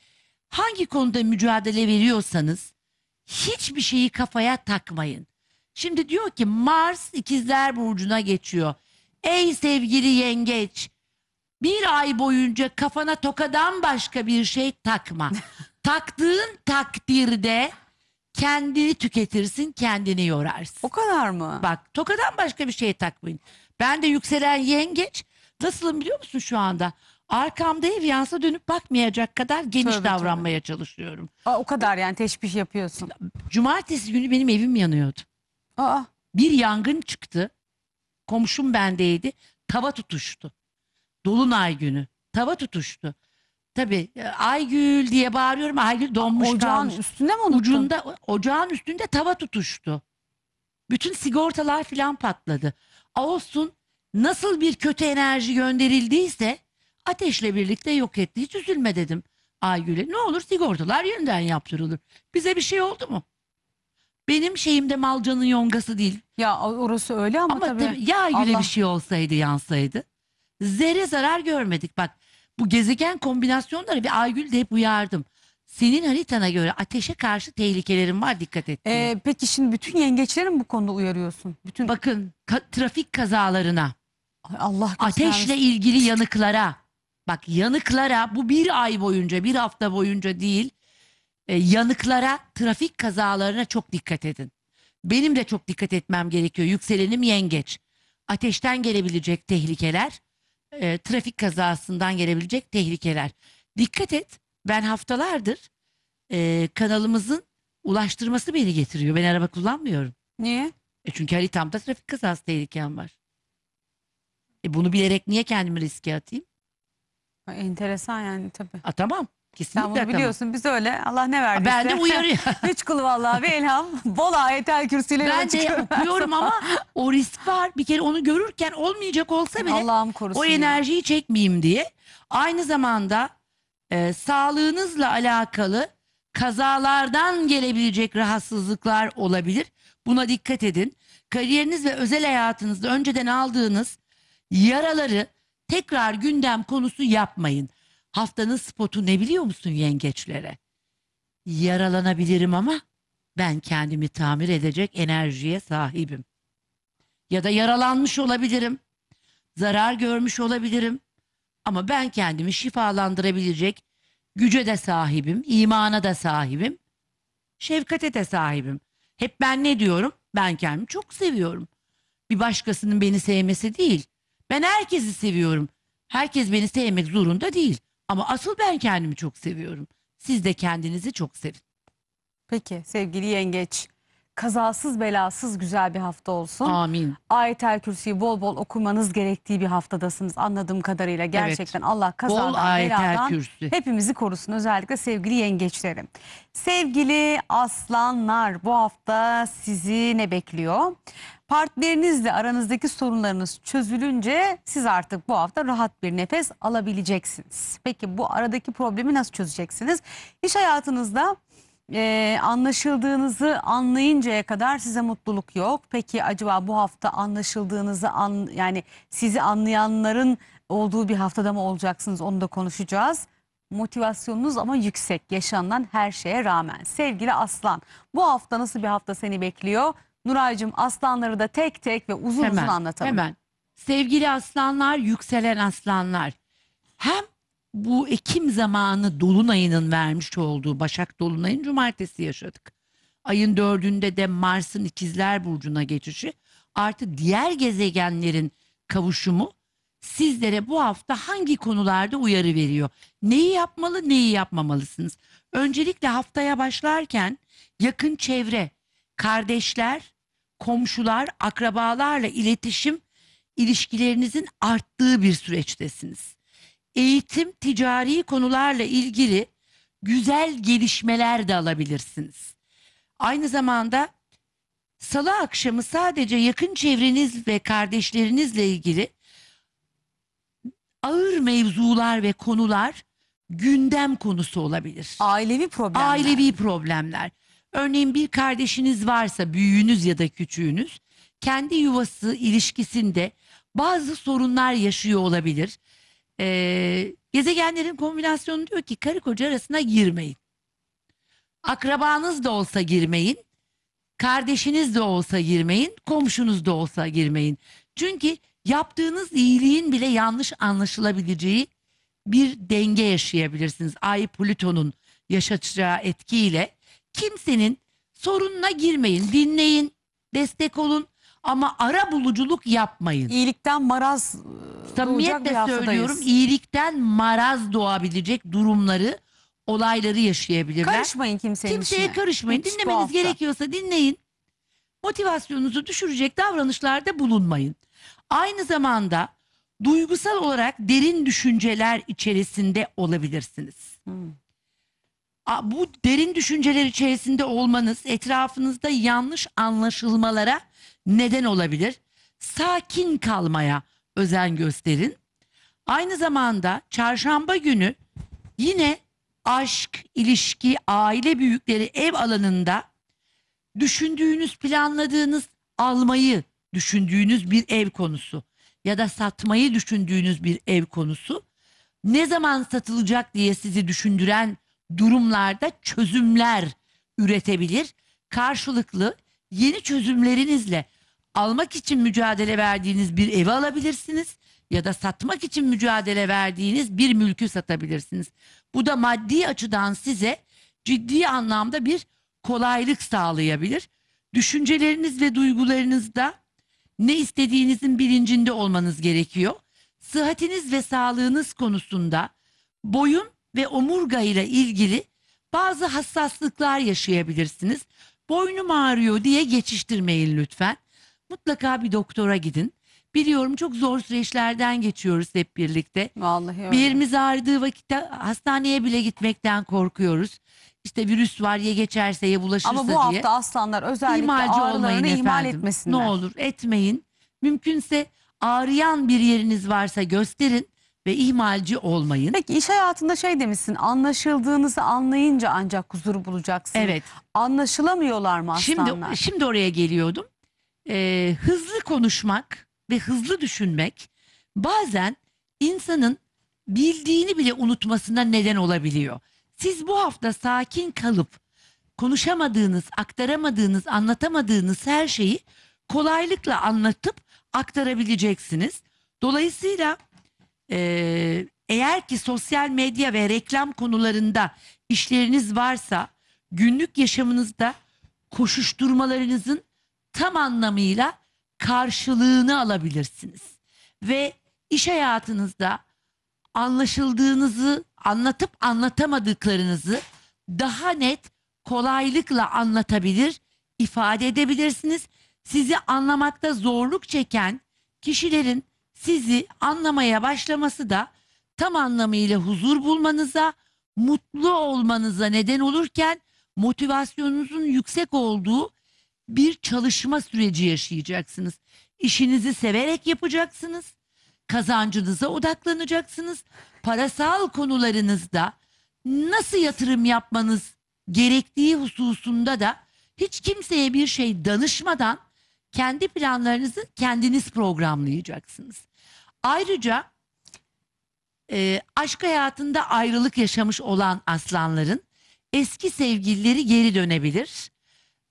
hangi konuda mücadele veriyorsanız hiçbir şeyi kafaya takmayın. Şimdi diyor ki Mars ikizler Burcu'na geçiyor. Ey sevgili yengeç bir ay boyunca kafana tokadan başka bir şey takma. Taktığın takdirde Kendini tüketirsin, kendini yorarsın. O kadar mı? Bak tokadan başka bir şey takmayın. Ben de yükselen yengeç nasılım biliyor musun şu anda? Arkamda ev yansa dönüp bakmayacak kadar geniş Tövbe, davranmaya çalışıyorum. Aa, o kadar yani teşbih yapıyorsun. Cumartesi günü benim evim yanıyordu. Aa. Bir yangın çıktı. Komşum bendeydi. Tava tutuştu. Dolunay günü. Tava tutuştu. Tabii e, Aygül diye bağırıyorum. Aygül donmuş ocağın kalmış. üstünde mi unuttun? Ucunda, ocağın üstünde tava tutuştu. Bütün sigortalar filan patladı. Ağustos'un nasıl bir kötü enerji gönderildiyse ateşle birlikte yok etti. Hiç üzülme dedim Aygül'e. Ne olur sigortalar yeniden yaptırılır. Bize bir şey oldu mu? Benim şeyim de malcanın yongası değil. Ya orası öyle ama, ama tabii. tabii ya Aygül'e Allah... bir şey olsaydı yansaydı. Zerre zarar görmedik bak bu gezegen kombinasyonları ve Aygül de hep uyardım. Senin haritana göre ateşe karşı tehlikelerin var dikkat et. Ee, peki şimdi bütün yengeçleri bu konuda uyarıyorsun? Bütün Bakın ka- trafik kazalarına, Allah ateşle ilgili yanıklara. Bak yanıklara bu bir ay boyunca, bir hafta boyunca değil. e, yanıklara, trafik kazalarına çok dikkat edin. Benim de çok dikkat etmem gerekiyor. Yükselenim yengeç. Ateşten gelebilecek tehlikeler e, trafik kazasından gelebilecek tehlikeler. Dikkat et ben haftalardır e, kanalımızın ulaştırması beni getiriyor. Ben araba kullanmıyorum. Niye? E çünkü haritamda trafik kazası tehlikem var. E bunu bilerek niye kendimi riske atayım? Enteresan yani tabii. tamam Kesinlikle Sen bunu biliyorsun biz öyle Allah ne verdiyse. Ben de uyarıyorum. Üç kulu vallahi bir elham. Bol ayetel kürsüyle Ben de okuyorum ama o risk var. Bir kere onu görürken olmayacak olsa bile Allah'ım korusun. o enerjiyi ya. çekmeyeyim diye. Aynı zamanda e, sağlığınızla alakalı kazalardan gelebilecek rahatsızlıklar olabilir. Buna dikkat edin. Kariyeriniz ve özel hayatınızda önceden aldığınız yaraları tekrar gündem konusu yapmayın. Haftanın spotu ne biliyor musun yengeçlere? Yaralanabilirim ama ben kendimi tamir edecek enerjiye sahibim. Ya da yaralanmış olabilirim. Zarar görmüş olabilirim. Ama ben kendimi şifalandırabilecek güce de sahibim, imana da sahibim, şefkate de sahibim. Hep ben ne diyorum? Ben kendimi çok seviyorum. Bir başkasının beni sevmesi değil. Ben herkesi seviyorum. Herkes beni sevmek zorunda değil. Ama asıl ben kendimi çok seviyorum. Siz de kendinizi çok sevin. Peki sevgili yengeç kazasız belasız güzel bir hafta olsun. Amin. Ayetel Kürsi'yi bol bol okumanız gerektiği bir haftadasınız anladığım kadarıyla. Gerçekten evet. Allah kazadan bol beladan kürsü. hepimizi korusun. Özellikle sevgili yengeçlerim. Sevgili aslanlar bu hafta sizi ne bekliyor? Partnerinizle aranızdaki sorunlarınız çözülünce siz artık bu hafta rahat bir nefes alabileceksiniz. Peki bu aradaki problemi nasıl çözeceksiniz? İş hayatınızda e, anlaşıldığınızı anlayıncaya kadar size mutluluk yok. Peki acaba bu hafta anlaşıldığınızı an, yani sizi anlayanların olduğu bir haftada mı olacaksınız onu da konuşacağız. Motivasyonunuz ama yüksek yaşanılan her şeye rağmen. Sevgili Aslan bu hafta nasıl bir hafta seni bekliyor? Nuray'cığım aslanları da tek tek ve uzun hemen, uzun anlatalım. Hemen sevgili aslanlar yükselen aslanlar hem bu Ekim zamanı Dolunay'ının vermiş olduğu Başak Dolunay'ın cumartesi yaşadık. Ayın dördünde de Mars'ın ikizler burcuna geçişi artı diğer gezegenlerin kavuşumu sizlere bu hafta hangi konularda uyarı veriyor? Neyi yapmalı, neyi yapmamalısınız? Öncelikle haftaya başlarken yakın çevre, kardeşler, komşular, akrabalarla iletişim ilişkilerinizin arttığı bir süreçtesiniz eğitim, ticari konularla ilgili güzel gelişmeler de alabilirsiniz. Aynı zamanda salı akşamı sadece yakın çevreniz ve kardeşlerinizle ilgili ağır mevzular ve konular gündem konusu olabilir. Ailevi problemler. Ailevi problemler. Örneğin bir kardeşiniz varsa büyüğünüz ya da küçüğünüz kendi yuvası ilişkisinde bazı sorunlar yaşıyor olabilir. E, gezegenlerin kombinasyonu diyor ki karı koca arasına girmeyin. Akrabanız da olsa girmeyin. Kardeşiniz de olsa girmeyin. Komşunuz da olsa girmeyin. Çünkü yaptığınız iyiliğin bile yanlış anlaşılabileceği bir denge yaşayabilirsiniz. Ay Plüton'un yaşatacağı etkiyle kimsenin sorununa girmeyin, dinleyin, destek olun ama ara buluculuk yapmayın. İyilikten maraz e, doğacak Samimiyetle söylüyorum haftadayız. iyilikten maraz doğabilecek durumları, olayları yaşayabilirler. Karışmayın kimsenin Kimseye işine. karışmayın. Hiç Dinlemeniz gerekiyorsa dinleyin. Motivasyonunuzu düşürecek davranışlarda bulunmayın. Aynı zamanda duygusal olarak derin düşünceler içerisinde olabilirsiniz. Hmm. Bu derin düşünceler içerisinde olmanız etrafınızda yanlış anlaşılmalara neden olabilir. Sakin kalmaya özen gösterin. Aynı zamanda çarşamba günü yine aşk, ilişki, aile büyükleri ev alanında düşündüğünüz, planladığınız almayı düşündüğünüz bir ev konusu ya da satmayı düşündüğünüz bir ev konusu ne zaman satılacak diye sizi düşündüren durumlarda çözümler üretebilir. Karşılıklı yeni çözümlerinizle almak için mücadele verdiğiniz bir evi alabilirsiniz ya da satmak için mücadele verdiğiniz bir mülkü satabilirsiniz. Bu da maddi açıdan size ciddi anlamda bir kolaylık sağlayabilir. Düşünceleriniz ve duygularınızda ne istediğinizin bilincinde olmanız gerekiyor. Sıhhatiniz ve sağlığınız konusunda boyun ve omurga ile ilgili bazı hassaslıklar yaşayabilirsiniz. Boynum ağrıyor diye geçiştirmeyin lütfen mutlaka bir doktora gidin. Biliyorum çok zor süreçlerden geçiyoruz hep birlikte. Vallahi öyle. Bir yerimiz ağrıdığı vakitte hastaneye bile gitmekten korkuyoruz. İşte virüs var ya geçerse ya bulaşırsa diye. Ama bu diye. hafta aslanlar özellikle İhmalci olmayın ağrılarını ihmal efendim. etmesinler. Ne olur etmeyin. Mümkünse ağrıyan bir yeriniz varsa gösterin ve ihmalci olmayın. Peki iş hayatında şey demişsin anlaşıldığınızı anlayınca ancak huzur bulacaksın. Evet. Anlaşılamıyorlar mı aslanlar? Şimdi şimdi oraya geliyordum e, hızlı konuşmak ve hızlı düşünmek bazen insanın bildiğini bile unutmasına neden olabiliyor. Siz bu hafta sakin kalıp konuşamadığınız, aktaramadığınız, anlatamadığınız her şeyi kolaylıkla anlatıp aktarabileceksiniz. Dolayısıyla e, eğer ki sosyal medya ve reklam konularında işleriniz varsa günlük yaşamınızda koşuşturmalarınızın tam anlamıyla karşılığını alabilirsiniz. Ve iş hayatınızda anlaşıldığınızı anlatıp anlatamadıklarınızı daha net kolaylıkla anlatabilir, ifade edebilirsiniz. Sizi anlamakta zorluk çeken kişilerin sizi anlamaya başlaması da tam anlamıyla huzur bulmanıza, mutlu olmanıza neden olurken motivasyonunuzun yüksek olduğu bir çalışma süreci yaşayacaksınız. İşinizi severek yapacaksınız. Kazancınıza odaklanacaksınız. Parasal konularınızda nasıl yatırım yapmanız gerektiği hususunda da hiç kimseye bir şey danışmadan kendi planlarınızı kendiniz programlayacaksınız. Ayrıca e, aşk hayatında ayrılık yaşamış olan aslanların eski sevgilileri geri dönebilir.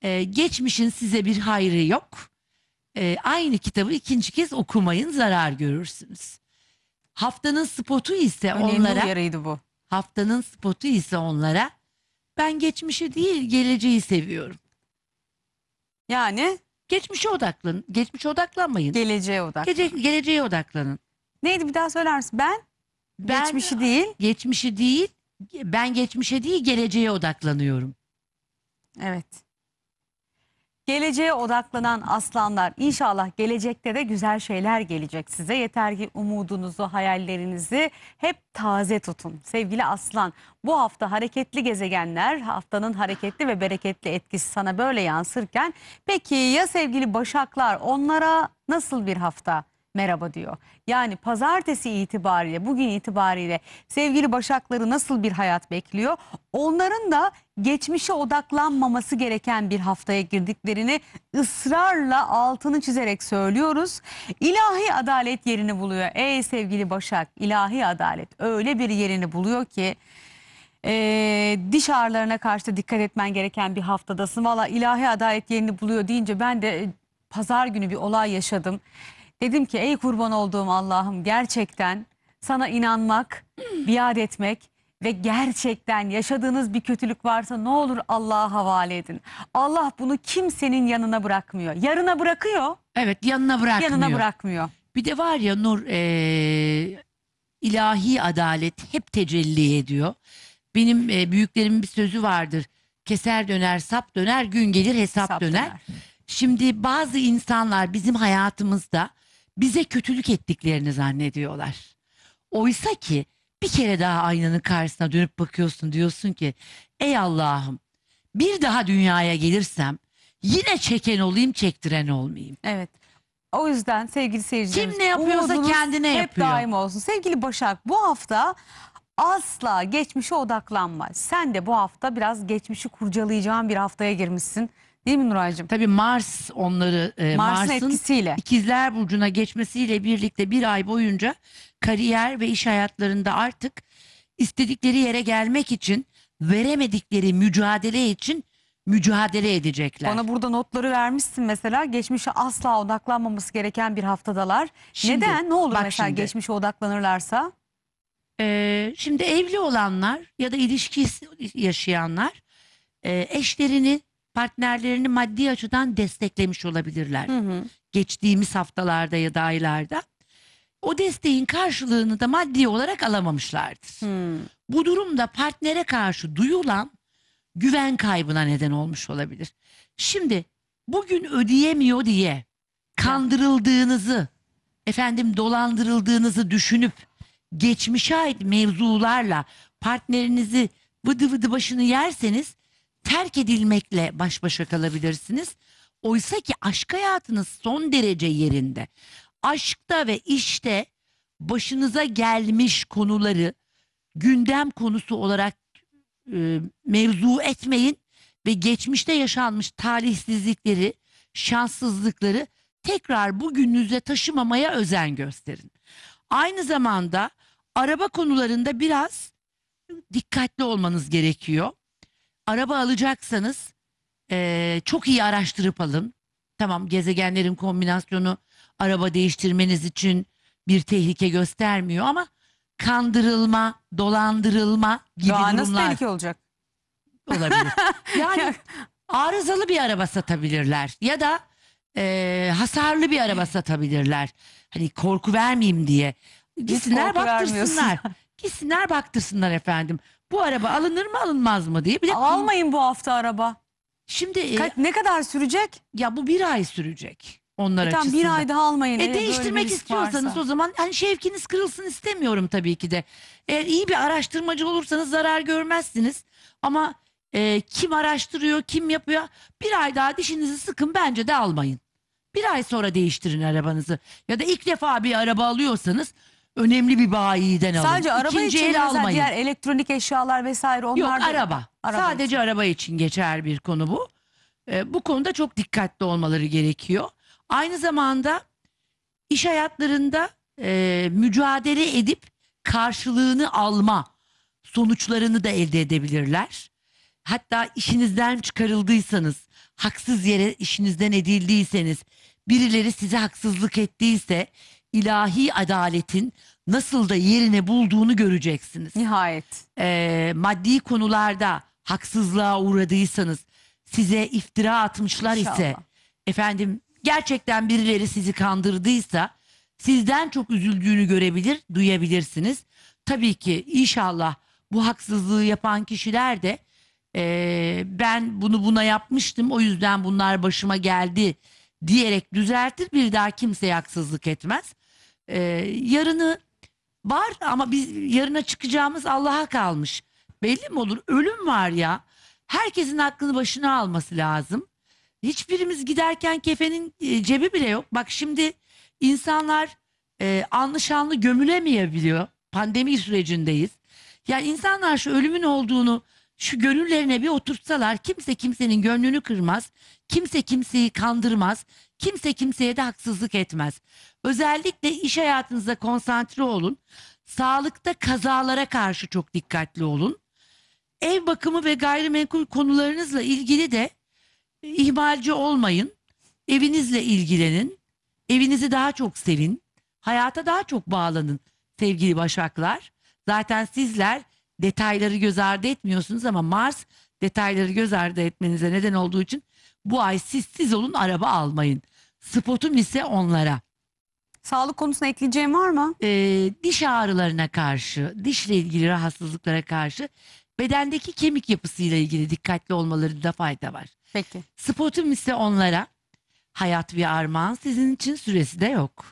Ee, geçmişin size bir hayrı yok. Ee, aynı kitabı ikinci kez okumayın zarar görürsünüz. Haftanın spotu ise Önemli onlara uyarıydı bu. haftanın spotu ise onlara ben geçmişi değil geleceği seviyorum. Yani Geçmişe odaklanın. Geçmişe odaklanmayın. geleceğe odak. Gece, geleceğe odaklanın. Neydi bir daha söyler misin? Ben, Ben geçmişi değil. geçmişi değil ben geçmişe değil geleceğe odaklanıyorum. Evet. Geleceğe odaklanan aslanlar inşallah gelecekte de güzel şeyler gelecek size. Yeter ki umudunuzu, hayallerinizi hep taze tutun. Sevgili aslan bu hafta hareketli gezegenler haftanın hareketli ve bereketli etkisi sana böyle yansırken peki ya sevgili başaklar onlara nasıl bir hafta? merhaba diyor. Yani pazartesi itibariyle, bugün itibariyle sevgili Başakları nasıl bir hayat bekliyor? Onların da geçmişe odaklanmaması gereken bir haftaya girdiklerini ısrarla altını çizerek söylüyoruz. İlahi adalet yerini buluyor. Ey sevgili Başak, ilahi adalet öyle bir yerini buluyor ki e, diş ağrılarına karşı dikkat etmen gereken bir haftadasın. Valla ilahi adalet yerini buluyor deyince ben de e, pazar günü bir olay yaşadım. Dedim ki ey kurban olduğum Allah'ım gerçekten sana inanmak, hmm. biat etmek ve gerçekten yaşadığınız bir kötülük varsa ne olur Allah'a havale edin. Allah bunu kimsenin yanına bırakmıyor. Yarına bırakıyor. Evet yanına bırakmıyor. Yanına bırakmıyor. Bir de var ya Nur ee, ilahi adalet hep tecelli ediyor. Benim e, büyüklerimin bir sözü vardır. Keser döner sap döner gün gelir hesap, hesap döner. döner. Şimdi bazı insanlar bizim hayatımızda bize kötülük ettiklerini zannediyorlar. Oysa ki bir kere daha aynanın karşısına dönüp bakıyorsun diyorsun ki ey Allah'ım bir daha dünyaya gelirsem yine çeken olayım çektiren olmayayım. Evet. O yüzden sevgili seyirciler, Kim ne yapıyorsa kendine hep yapıyor. daim olsun. Sevgili Başak bu hafta asla geçmişe odaklanma. Sen de bu hafta biraz geçmişi kurcalayacağın bir haftaya girmişsin. Değil mi Nuraycığım? Tabii Mars onları e, Mars'ın Mars'ın etkisiyle. ikizler burcuna geçmesiyle birlikte bir ay boyunca kariyer ve iş hayatlarında artık istedikleri yere gelmek için veremedikleri mücadele için mücadele edecekler. Bana burada notları vermişsin mesela. Geçmişe asla odaklanmaması gereken bir haftadalar. Şimdi, Neden? Ne olur mesela şimdi. geçmişe odaklanırlarsa? Ee, şimdi evli olanlar ya da ilişki yaşayanlar e, eşlerini partnerlerini maddi açıdan desteklemiş olabilirler. Hı hı. Geçtiğimiz haftalarda ya da aylarda. O desteğin karşılığını da maddi olarak alamamışlardır. Hı. Bu durumda partnere karşı duyulan güven kaybına neden olmuş olabilir. Şimdi bugün ödeyemiyor diye kandırıldığınızı, efendim dolandırıldığınızı düşünüp geçmişe ait mevzularla partnerinizi vıdı vıdı başını yerseniz terk edilmekle baş başa kalabilirsiniz. Oysa ki aşk hayatınız son derece yerinde. Aşkta ve işte başınıza gelmiş konuları gündem konusu olarak e, mevzu etmeyin ve geçmişte yaşanmış talihsizlikleri, şanssızlıkları tekrar bugününüze taşımamaya özen gösterin. Aynı zamanda araba konularında biraz dikkatli olmanız gerekiyor araba alacaksanız e, çok iyi araştırıp alın. Tamam gezegenlerin kombinasyonu araba değiştirmeniz için bir tehlike göstermiyor ama kandırılma, dolandırılma gibi Doğa nasıl tehlike olacak? olabilir. Yani arızalı bir araba satabilirler ya da e, hasarlı bir araba satabilirler. Hani korku vermeyeyim diye. Gitsinler baktırsınlar. Gitsinler baktırsınlar efendim. Bu araba alınır mı alınmaz mı diye. Bir de Almayın bu hafta araba. şimdi e, Ka- ne kadar sürecek? ya bu bir ay sürecek onlar E tamam açısından. bir ay daha almayın. E, değiştirmek istiyorsanız varsa. o zaman hani şevkiniz kırılsın istemiyorum tabii ki de. Eğer iyi bir araştırmacı olursanız zarar görmezsiniz. Ama e, kim araştırıyor, kim yapıyor? Bir ay daha dişinizi sıkın bence de almayın. Bir ay sonra değiştirin arabanızı. Ya da ilk defa bir araba alıyorsanız Önemli bir bayiden alın. Sadece araba İkinci için mi? el almayın. diğer elektronik eşyalar vesaire onlar Yok da- araba. Araba Sadece araba için geçer bir konu bu. Ee, bu konuda çok dikkatli olmaları gerekiyor. Aynı zamanda iş hayatlarında e, mücadele edip karşılığını alma sonuçlarını da elde edebilirler. Hatta işinizden çıkarıldıysanız, haksız yere işinizden edildiyseniz, birileri size haksızlık ettiyse ilahi adaletin nasıl da yerini bulduğunu göreceksiniz. Nihayet. Ee, maddi konularda haksızlığa uğradıysanız, size iftira atmışlar İnşallah. ise, efendim gerçekten birileri sizi kandırdıysa, sizden çok üzüldüğünü görebilir, duyabilirsiniz. Tabii ki inşallah bu haksızlığı yapan kişiler de e, ben bunu buna yapmıştım o yüzden bunlar başıma geldi diyerek düzeltir bir daha kimseye haksızlık etmez. Ee, yarını var ama biz yarına çıkacağımız Allah'a kalmış. Belli mi olur? Ölüm var ya. Herkesin aklını başına alması lazım. Hiçbirimiz giderken kefenin e, cebi bile yok. Bak şimdi insanlar e, anlı gömülemeyebiliyor. Pandemi sürecindeyiz. Yani insanlar şu ölümün olduğunu şu gönüllerine bir oturtsalar kimse kimsenin gönlünü kırmaz. Kimse kimseyi kandırmaz kimse kimseye de haksızlık etmez. Özellikle iş hayatınıza konsantre olun. Sağlıkta kazalara karşı çok dikkatli olun. Ev bakımı ve gayrimenkul konularınızla ilgili de ihmalci olmayın. Evinizle ilgilenin. Evinizi daha çok sevin. Hayata daha çok bağlanın sevgili başaklar. Zaten sizler detayları göz ardı etmiyorsunuz ama Mars detayları göz ardı etmenize neden olduğu için bu ay siz siz olun araba almayın. Spotum ise onlara. Sağlık konusuna ekleyeceğim var mı? Ee, diş ağrılarına karşı, dişle ilgili rahatsızlıklara karşı bedendeki kemik yapısıyla ilgili dikkatli olmalarında fayda var. Peki. Spotum ise onlara hayat bir armağan sizin için süresi de yok.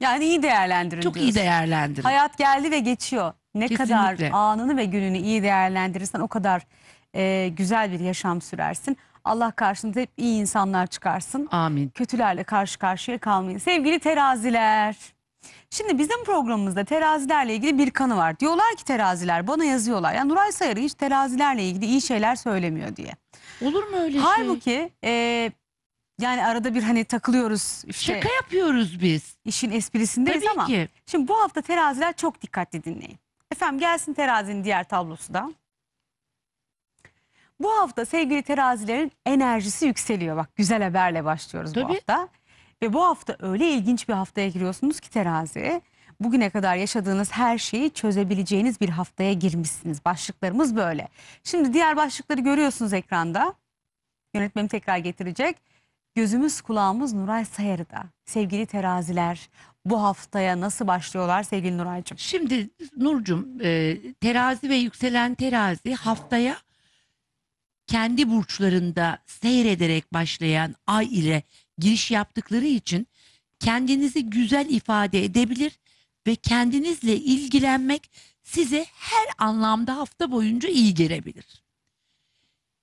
Yani iyi değerlendirin Çok diyorsun. iyi değerlendirin. Hayat geldi ve geçiyor. Ne Kesinlikle. kadar anını ve gününü iyi değerlendirirsen o kadar e, güzel bir yaşam sürersin. Allah karşınıza hep iyi insanlar çıkarsın. Amin. Kötülerle karşı karşıya kalmayın. Sevgili teraziler. Şimdi bizim programımızda terazilerle ilgili bir kanı var. Diyorlar ki teraziler bana yazıyorlar. Yani Nuray Sayarı hiç terazilerle ilgili iyi şeyler söylemiyor diye. Olur mu öyle Halbuki, şey? Halbuki e, yani arada bir hani takılıyoruz. Işte, Şaka yapıyoruz biz. İşin esprisindeyiz Tabii ama. Ki. Şimdi bu hafta teraziler çok dikkatli dinleyin. Efendim gelsin terazinin diğer tablosu da. Bu hafta sevgili terazilerin enerjisi yükseliyor. Bak güzel haberle başlıyoruz Tabii. bu hafta. Ve bu hafta öyle ilginç bir haftaya giriyorsunuz ki terazi. Bugüne kadar yaşadığınız her şeyi çözebileceğiniz bir haftaya girmişsiniz. Başlıklarımız böyle. Şimdi diğer başlıkları görüyorsunuz ekranda. Yönetmenim tekrar getirecek. Gözümüz kulağımız Nuray Sayarı'da. Sevgili teraziler bu haftaya nasıl başlıyorlar sevgili Nuray'cığım? Şimdi Nurcum e, terazi ve yükselen terazi haftaya kendi burçlarında seyrederek başlayan ay ile giriş yaptıkları için kendinizi güzel ifade edebilir ve kendinizle ilgilenmek size her anlamda hafta boyunca iyi gelebilir.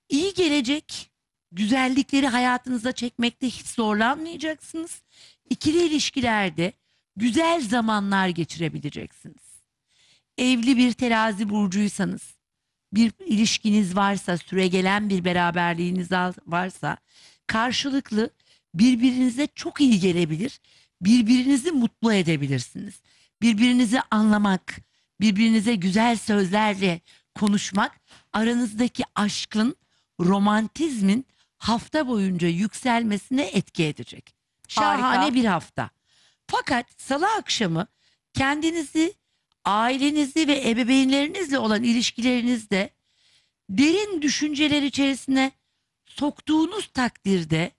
İyi gelecek güzellikleri hayatınıza çekmekte hiç zorlanmayacaksınız. İkili ilişkilerde güzel zamanlar geçirebileceksiniz. Evli bir terazi burcuysanız bir ilişkiniz varsa, süregelen bir beraberliğiniz varsa karşılıklı birbirinize çok iyi gelebilir. Birbirinizi mutlu edebilirsiniz. Birbirinizi anlamak, birbirinize güzel sözlerle konuşmak aranızdaki aşkın, romantizmin hafta boyunca yükselmesine etki edecek. Şahane bir hafta. Fakat salı akşamı kendinizi ailenizi ve ebeveynlerinizle olan ilişkilerinizde derin düşünceler içerisine soktuğunuz takdirde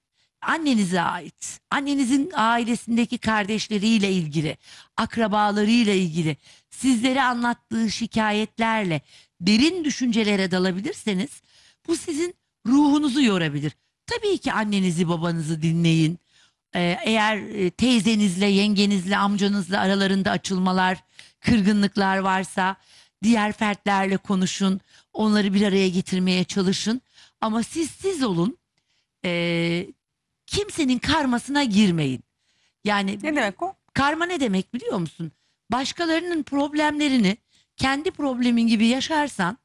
annenize ait, annenizin ailesindeki kardeşleriyle ilgili, akrabalarıyla ilgili, sizlere anlattığı şikayetlerle derin düşüncelere dalabilirseniz bu sizin ruhunuzu yorabilir. Tabii ki annenizi babanızı dinleyin, ee, eğer e, teyzenizle, yengenizle, amcanızla aralarında açılmalar, kırgınlıklar varsa diğer fertlerle konuşun. Onları bir araya getirmeye çalışın. Ama siz siz olun. Ee, kimsenin karmasına girmeyin. Yani ne demek o? Karma ne demek biliyor musun? Başkalarının problemlerini kendi problemin gibi yaşarsan,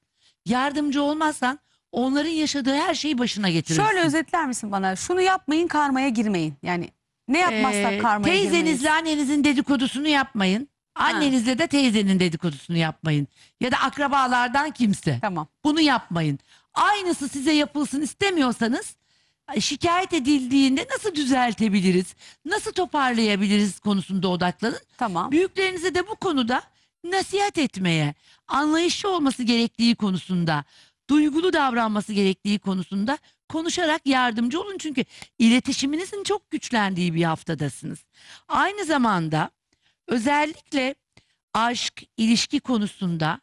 yardımcı olmazsan onların yaşadığı her şeyi başına getirirsin. Şöyle özetler misin bana? Şunu yapmayın, karmaya girmeyin. Yani ne yapmazsak Ee, karmaya girmeyiz. teyzenizle annenizin dedikodusunu yapmayın. Annenizle de teyzenin dedikodusunu yapmayın. Ya da akrabalardan kimse. Tamam. Bunu yapmayın. Aynısı size yapılsın istemiyorsanız şikayet edildiğinde nasıl düzeltebiliriz? Nasıl toparlayabiliriz konusunda odaklanın. Tamam. Büyüklerinize de bu konuda nasihat etmeye, anlayışlı olması gerektiği konusunda, duygulu davranması gerektiği konusunda konuşarak yardımcı olun çünkü iletişiminizin çok güçlendiği bir haftadasınız. Aynı zamanda özellikle aşk, ilişki konusunda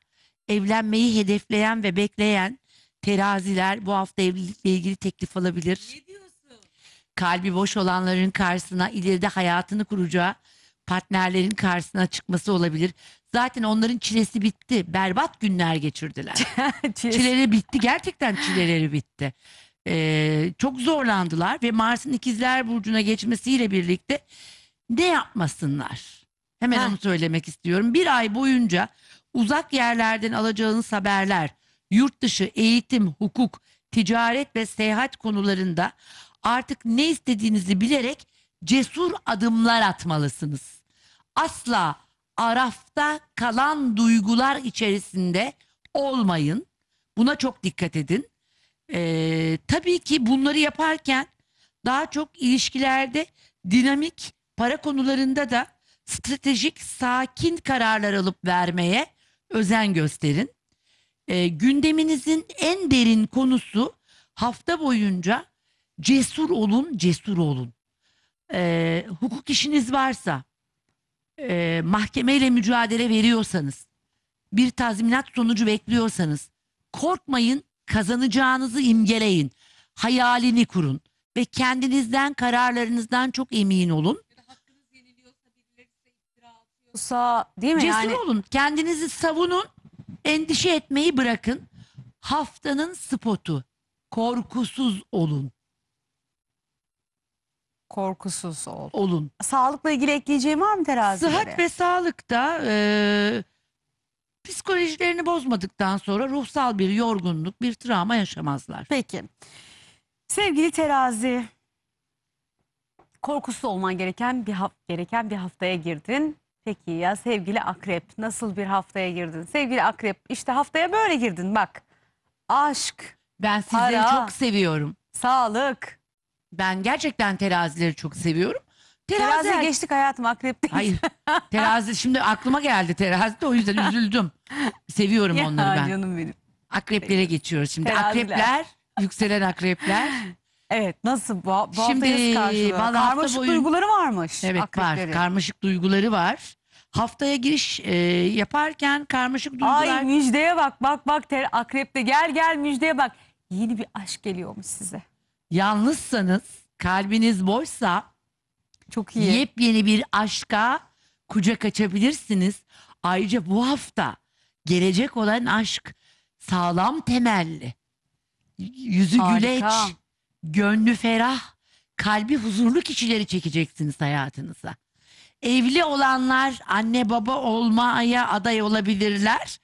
evlenmeyi hedefleyen ve bekleyen teraziler bu hafta evlilikle ilgili teklif alabilir. Ne diyorsun? Kalbi boş olanların karşısına ileride hayatını kuracağı partnerlerin karşısına çıkması olabilir. Zaten onların çilesi bitti. Berbat günler geçirdiler. Çilesi. çileleri bitti. Gerçekten çileleri bitti e, çok zorlandılar ve Mars'ın ikizler burcuna geçmesiyle birlikte ne yapmasınlar? Hemen Heh. onu söylemek istiyorum. Bir ay boyunca uzak yerlerden alacağınız haberler, yurt dışı, eğitim, hukuk, ticaret ve seyahat konularında artık ne istediğinizi bilerek cesur adımlar atmalısınız. Asla arafta kalan duygular içerisinde olmayın. Buna çok dikkat edin. Ee, tabii ki bunları yaparken daha çok ilişkilerde dinamik para konularında da stratejik sakin kararlar alıp vermeye özen gösterin. Ee, gündeminizin en derin konusu hafta boyunca cesur olun, cesur olun. Ee, hukuk işiniz varsa, e, mahkemeyle mücadele veriyorsanız, bir tazminat sonucu bekliyorsanız korkmayın kazanacağınızı imgeleyin. Hayalini kurun ve kendinizden kararlarınızdan çok emin olun. Sa, değil mi? Cesur yani... olun. Kendinizi savunun. Endişe etmeyi bırakın. Haftanın spotu. Korkusuz olun. Korkusuz ol. olun. Sağlıkla ilgili ekleyeceğim var mı terazilere? Sıhhat ve sağlıkta e, psikolojilerini bozmadıktan sonra ruhsal bir yorgunluk, bir travma yaşamazlar. Peki. Sevgili terazi, korkusu olman gereken bir gereken bir haftaya girdin. Peki ya sevgili akrep nasıl bir haftaya girdin? Sevgili akrep işte haftaya böyle girdin bak. Aşk, Ben sizleri para, çok seviyorum. sağlık, Ben gerçekten terazileri çok seviyorum. Terazi, geçtik hayatım akrep değil. Hayır. Terazi şimdi aklıma geldi terazi de o yüzden üzüldüm. Seviyorum Ya onları ben. canım benim. Akreplere geçiyoruz şimdi. Teraziler. Akrepler, yükselen akrepler. Evet nasıl bu, bu Şimdi, karşılığı? Karmaşık boyu- duyguları varmış. Evet var. Karmaşık duyguları var. Haftaya giriş e, yaparken karmaşık duygular. Ay müjdeye bak bak bak ter, akrepte gel gel müjdeye bak. Yeni bir aşk geliyormuş size. Yalnızsanız, kalbiniz boşsa çok iyi. Yepyeni bir aşka kucak açabilirsiniz. Ayrıca bu hafta gelecek olan aşk sağlam temelli. Yüzü Harika. güleç, gönlü ferah, kalbi huzurlu kişileri çekeceksiniz hayatınıza. Evli olanlar anne baba olmaya aday olabilirler.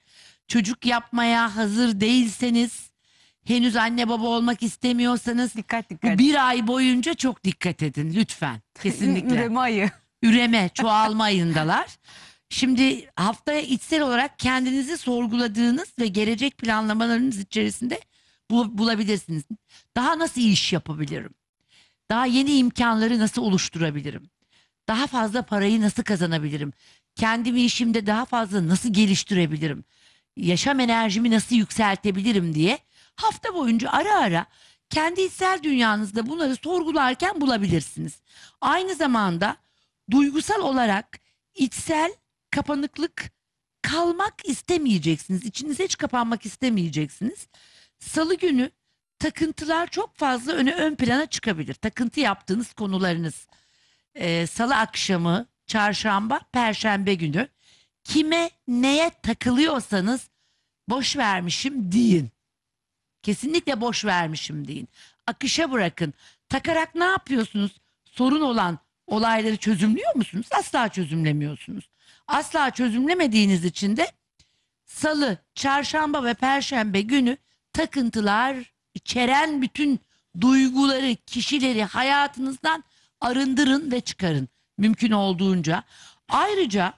Çocuk yapmaya hazır değilseniz henüz anne baba olmak istemiyorsanız Dikkat dikkat. bir ay boyunca çok dikkat edin lütfen. Kesinlikle. Üreme ayı. üreme, çoğalma ayındalar. Şimdi haftaya içsel olarak kendinizi sorguladığınız ve gelecek planlamalarınız içerisinde bu- bulabilirsiniz. Daha nasıl iş yapabilirim? Daha yeni imkanları nasıl oluşturabilirim? Daha fazla parayı nasıl kazanabilirim? Kendimi işimde daha fazla nasıl geliştirebilirim? Yaşam enerjimi nasıl yükseltebilirim diye Hafta boyunca ara ara kendi içsel dünyanızda bunları sorgularken bulabilirsiniz. Aynı zamanda duygusal olarak içsel kapanıklık kalmak istemeyeceksiniz. İçinize hiç kapanmak istemeyeceksiniz. Salı günü takıntılar çok fazla öne ön plana çıkabilir. Takıntı yaptığınız konularınız e, salı akşamı, çarşamba, perşembe günü kime neye takılıyorsanız boş vermişim deyin. Kesinlikle boş vermişim deyin. Akışa bırakın. Takarak ne yapıyorsunuz? Sorun olan olayları çözümlüyor musunuz? Asla çözümlemiyorsunuz. Asla çözümlemediğiniz için de salı, çarşamba ve perşembe günü takıntılar içeren bütün duyguları, kişileri hayatınızdan arındırın ve çıkarın mümkün olduğunca. Ayrıca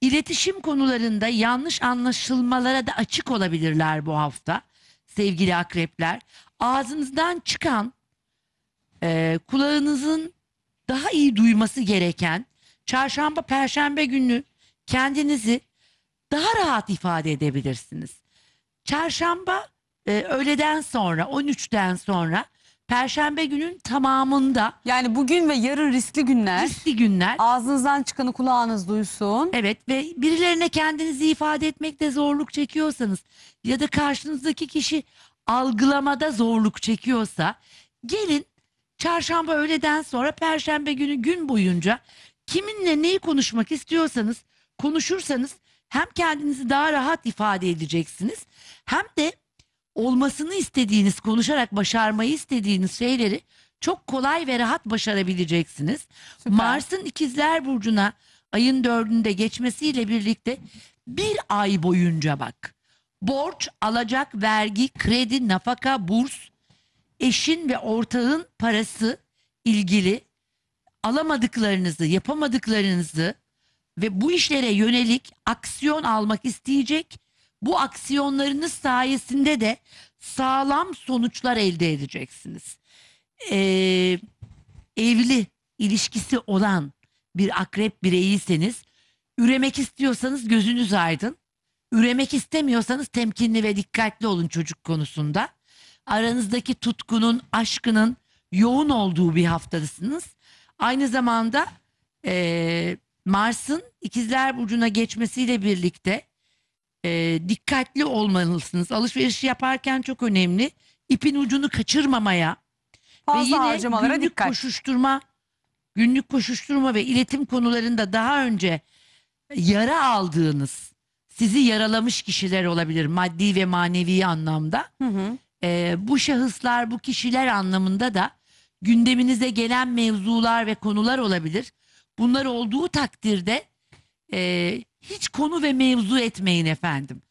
iletişim konularında yanlış anlaşılmalara da açık olabilirler bu hafta sevgili akrepler. Ağzınızdan çıkan e, kulağınızın daha iyi duyması gereken çarşamba perşembe günü kendinizi daha rahat ifade edebilirsiniz. Çarşamba e, öğleden sonra 13'ten sonra Perşembe günün tamamında Yani bugün ve yarın riskli günler. riskli günler. Ağzınızdan çıkanı kulağınız duysun. Evet ve birilerine kendinizi ifade etmekte zorluk çekiyorsanız ya da karşınızdaki kişi algılamada zorluk çekiyorsa gelin çarşamba öğleden sonra perşembe günü gün boyunca kiminle neyi konuşmak istiyorsanız konuşursanız hem kendinizi daha rahat ifade edeceksiniz hem de olmasını istediğiniz, konuşarak başarmayı istediğiniz şeyleri çok kolay ve rahat başarabileceksiniz. Süper. Mars'ın ikizler burcuna ayın dördünde geçmesiyle birlikte bir ay boyunca bak. Borç, alacak, vergi, kredi, nafaka, burs, eşin ve ortağın parası ilgili alamadıklarınızı, yapamadıklarınızı ve bu işlere yönelik aksiyon almak isteyecek bu aksiyonlarınız sayesinde de sağlam sonuçlar elde edeceksiniz. Ee, evli ilişkisi olan bir akrep bireyiyseniz üremek istiyorsanız gözünüz aydın. Üremek istemiyorsanız temkinli ve dikkatli olun çocuk konusunda. Aranızdaki tutkunun, aşkının yoğun olduğu bir haftadasınız. Aynı zamanda e, Mars'ın ikizler burcuna geçmesiyle birlikte e, dikkatli olmalısınız. Alışveriş yaparken çok önemli. İpin ucunu kaçırmamaya Fazla ve yine günlük dikkat. koşuşturma günlük koşuşturma ve iletim konularında daha önce yara aldığınız sizi yaralamış kişiler olabilir maddi ve manevi anlamda. Hı hı. E, bu şahıslar, bu kişiler anlamında da gündeminize gelen mevzular ve konular olabilir. Bunlar olduğu takdirde e, hiç konu ve mevzu etmeyin efendim.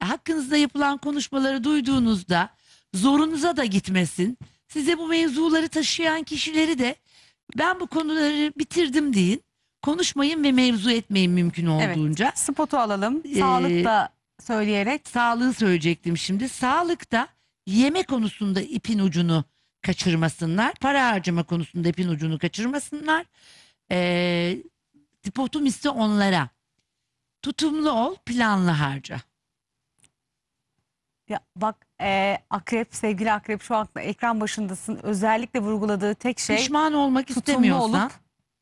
Hakkınızda yapılan konuşmaları duyduğunuzda zorunuza da gitmesin. Size bu mevzuları taşıyan kişileri de ben bu konuları bitirdim deyin. Konuşmayın ve mevzu etmeyin mümkün olduğunca. Evet, spotu alalım. Ee, Sağlıkta söyleyerek. Sağlığı söyleyecektim şimdi. Sağlıkta yeme konusunda ipin ucunu kaçırmasınlar. Para harcama konusunda ipin ucunu kaçırmasınlar. Ee, spotum ise onlara. Tutumlu ol, planlı harca. Ya bak e, akrep sevgili akrep şu an ekran başındasın. Özellikle vurguladığı tek şey Pişman olmak tutumlu istemiyorsan. olup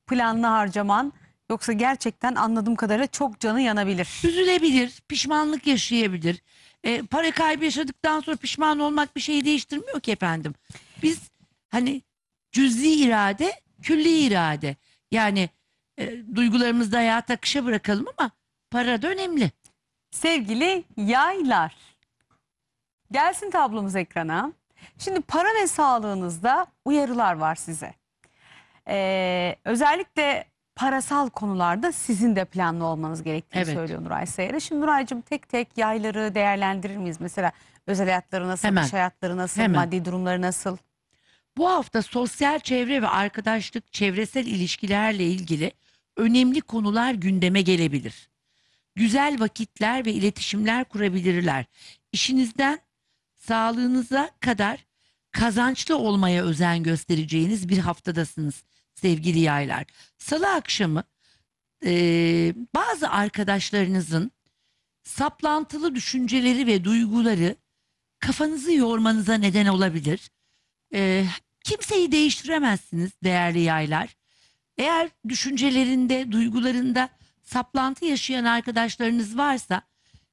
planlı harcaman. Yoksa gerçekten anladığım kadarıyla çok canı yanabilir. üzülebilir, pişmanlık yaşayabilir. E, para kaybı yaşadıktan sonra pişman olmak bir şeyi değiştirmiyor ki efendim. Biz hani cüz'i irade, külli irade. Yani e, duygularımızı da hayata akışa bırakalım ama para da önemli. Sevgili yaylar. Gelsin tablomuz ekrana. Şimdi para ve sağlığınızda uyarılar var size. Ee, özellikle parasal konularda sizin de planlı olmanız gerektiğini evet. söylüyor Nuray Sayar'a. Şimdi Nuray'cığım tek tek yayları değerlendirir miyiz? Mesela özel hayatları nasıl, Hemen. iş hayatları nasıl, Hemen. maddi durumları nasıl? Bu hafta sosyal çevre ve arkadaşlık, çevresel ilişkilerle ilgili önemli konular gündeme gelebilir güzel vakitler ve iletişimler kurabilirler. İşinizden sağlığınıza kadar kazançlı olmaya özen göstereceğiniz bir haftadasınız sevgili yaylar. Salı akşamı e, bazı arkadaşlarınızın saplantılı düşünceleri ve duyguları kafanızı yormanıza neden olabilir. E, kimseyi değiştiremezsiniz değerli yaylar. Eğer düşüncelerinde, duygularında saplantı yaşayan arkadaşlarınız varsa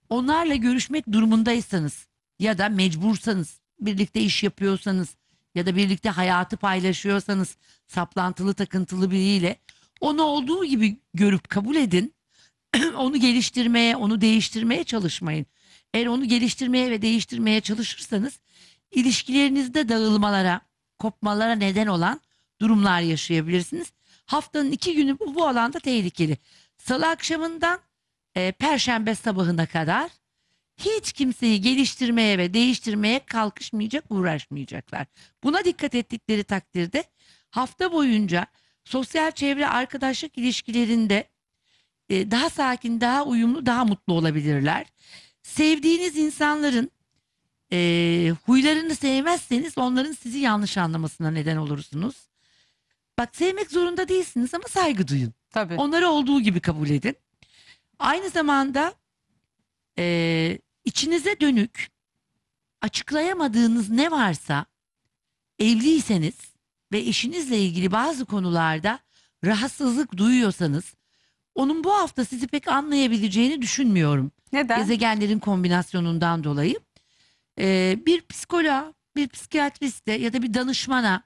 onlarla görüşmek durumundaysanız ya da mecbursanız birlikte iş yapıyorsanız ya da birlikte hayatı paylaşıyorsanız saplantılı takıntılı biriyle onu olduğu gibi görüp kabul edin. onu geliştirmeye, onu değiştirmeye çalışmayın. Eğer onu geliştirmeye ve değiştirmeye çalışırsanız ilişkilerinizde dağılmalara, kopmalara neden olan durumlar yaşayabilirsiniz. Haftanın iki günü bu, bu alanda tehlikeli. Salı akşamından e, perşembe sabahına kadar hiç kimseyi geliştirmeye ve değiştirmeye kalkışmayacak, uğraşmayacaklar. Buna dikkat ettikleri takdirde hafta boyunca sosyal çevre arkadaşlık ilişkilerinde e, daha sakin, daha uyumlu, daha mutlu olabilirler. Sevdiğiniz insanların e, huylarını sevmezseniz onların sizi yanlış anlamasına neden olursunuz. Bak sevmek zorunda değilsiniz ama saygı duyun. Tabii. Onları olduğu gibi kabul edin. Aynı zamanda e, içinize dönük açıklayamadığınız ne varsa evliyseniz ve eşinizle ilgili bazı konularda rahatsızlık duyuyorsanız onun bu hafta sizi pek anlayabileceğini düşünmüyorum. Neden? Gezegenlerin kombinasyonundan dolayı. Ee, bir psikoloğa, bir psikiyatriste ya da bir danışmana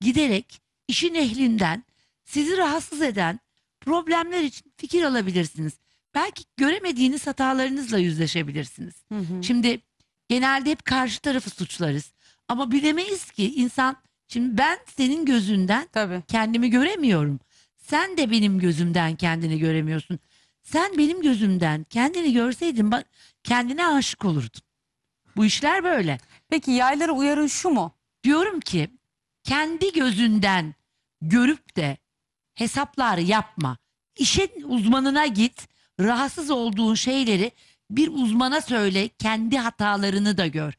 giderek işin ehlinden sizi rahatsız eden problemler için fikir alabilirsiniz. Belki göremediğiniz hatalarınızla yüzleşebilirsiniz. Hı hı. Şimdi genelde hep karşı tarafı suçlarız. Ama bilemeyiz ki insan şimdi ben senin gözünden Tabii. kendimi göremiyorum. Sen de benim gözümden kendini göremiyorsun. Sen benim gözümden kendini görseydin bak kendine aşık olurdun. Bu işler böyle. Peki yaylara uyarın şu mu? Diyorum ki kendi gözünden görüp de hesaplar yapma. İşin uzmanına git. Rahatsız olduğun şeyleri bir uzmana söyle. Kendi hatalarını da gör.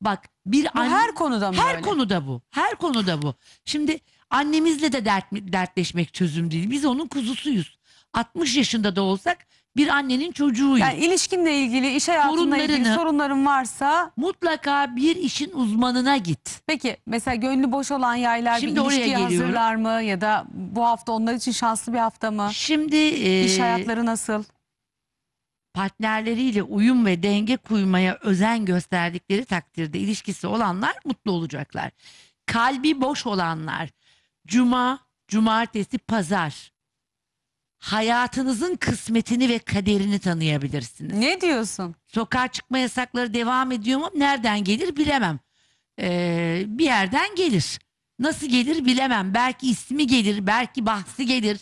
Bak bir Bu her konuda mı her böyle? konuda bu. Her konuda bu. Şimdi annemizle de dert dertleşmek çözüm değil. Biz onun kuzusuyuz. 60 yaşında da olsak bir annenin çocuğuyum. Yani ilişkinle ilgili, iş hayatınla ilgili sorunların varsa Mutlaka bir işin uzmanına git. peki mesela gönlü boş olan yaylar Şimdi bir oraya hazırlar mı ya da bu hafta onlar için şanslı bir hafta mı? Şimdi e, İş hayatları nasıl? partnerleriyle uyum ve denge kurmaya özen gösterdikleri takdirde ilişkisi olanlar mutlu olacaklar. Kalbi boş olanlar cuma, cumartesi, pazar hayatınızın kısmetini ve kaderini tanıyabilirsiniz. Ne diyorsun? Sokağa çıkma yasakları devam ediyor mu? Nereden gelir bilemem. Ee, bir yerden gelir. Nasıl gelir bilemem. Belki ismi gelir, belki bahsi gelir,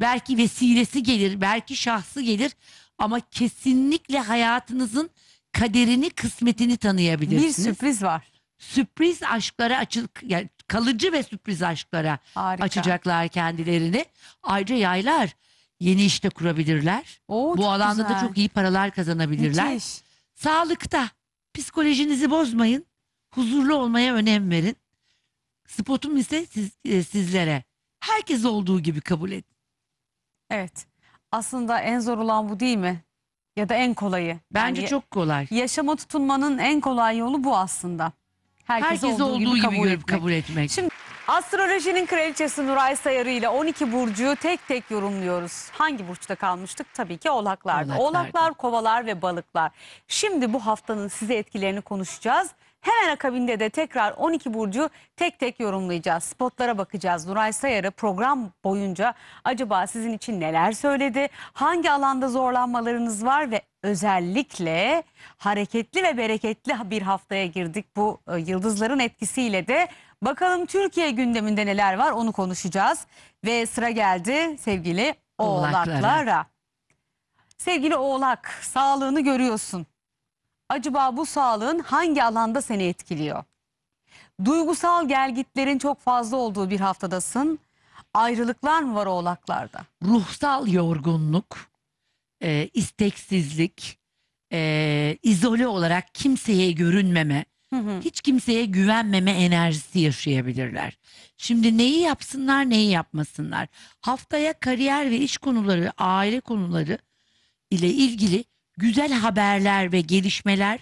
belki vesilesi gelir, belki şahsı gelir. Ama kesinlikle hayatınızın kaderini, kısmetini tanıyabilirsiniz. Bir sürpriz var. Sürpriz aşklara açık, yani kalıcı ve sürpriz aşklara Harika. açacaklar kendilerini. Ayrıca yaylar yeni işte kurabilirler. Oo, Bu alanda güzel. da çok iyi paralar kazanabilirler. Müthiş. Sağlıkta psikolojinizi bozmayın. Huzurlu olmaya önem verin. Spotum ise siz, e, sizlere. Herkes olduğu gibi kabul edin. Evet. Aslında en zor olan bu değil mi? Ya da en kolayı. Bence Yani çok kolay. yaşama tutunmanın en kolay yolu bu aslında. Herkes, Herkes olduğu gibi, kabul, etmek. Şimdi Astrolojinin kraliçesi Nuray Sayarı ile 12 burcu tek tek yorumluyoruz. Hangi burçta kalmıştık? Tabii ki oğlaklarda. Oğlaklarda. Oğlaklar, kovalar ve balıklar. Şimdi bu haftanın size etkilerini konuşacağız. Hemen akabinde de tekrar 12 burcu tek tek yorumlayacağız. Spotlara bakacağız. Nuray Sayarı program boyunca acaba sizin için neler söyledi? Hangi alanda zorlanmalarınız var ve özellikle hareketli ve bereketli bir haftaya girdik bu e, yıldızların etkisiyle de. Bakalım Türkiye gündeminde neler var onu konuşacağız. Ve sıra geldi sevgili oğlaklara. Sevgili oğlak sağlığını görüyorsun acaba bu sağlığın hangi alanda seni etkiliyor? Duygusal gelgitlerin çok fazla olduğu bir haftadasın. Ayrılıklar mı var oğlaklarda? Ruhsal yorgunluk, e, isteksizlik, e, izole olarak kimseye görünmeme, Hı hı. Hiç kimseye güvenmeme enerjisi yaşayabilirler. Şimdi neyi yapsınlar, neyi yapmasınlar. Haftaya kariyer ve iş konuları, aile konuları ile ilgili güzel haberler ve gelişmeler,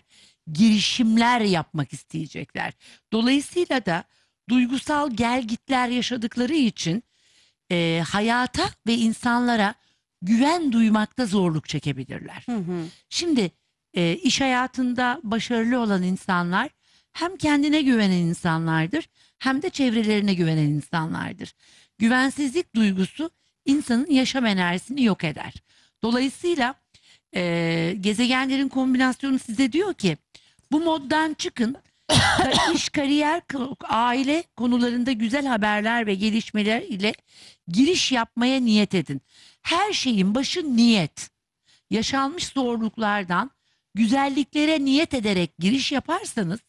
girişimler yapmak isteyecekler. Dolayısıyla da duygusal gelgitler yaşadıkları için e, hayata ve insanlara güven duymakta zorluk çekebilirler. Hı hı. Şimdi e, iş hayatında başarılı olan insanlar hem kendine güvenen insanlardır hem de çevrelerine güvenen insanlardır. Güvensizlik duygusu insanın yaşam enerjisini yok eder. Dolayısıyla e, gezegenlerin kombinasyonu size diyor ki bu moddan çıkın. iş, kariyer, aile konularında güzel haberler ve gelişmeler ile giriş yapmaya niyet edin. Her şeyin başı niyet. Yaşanmış zorluklardan güzelliklere niyet ederek giriş yaparsanız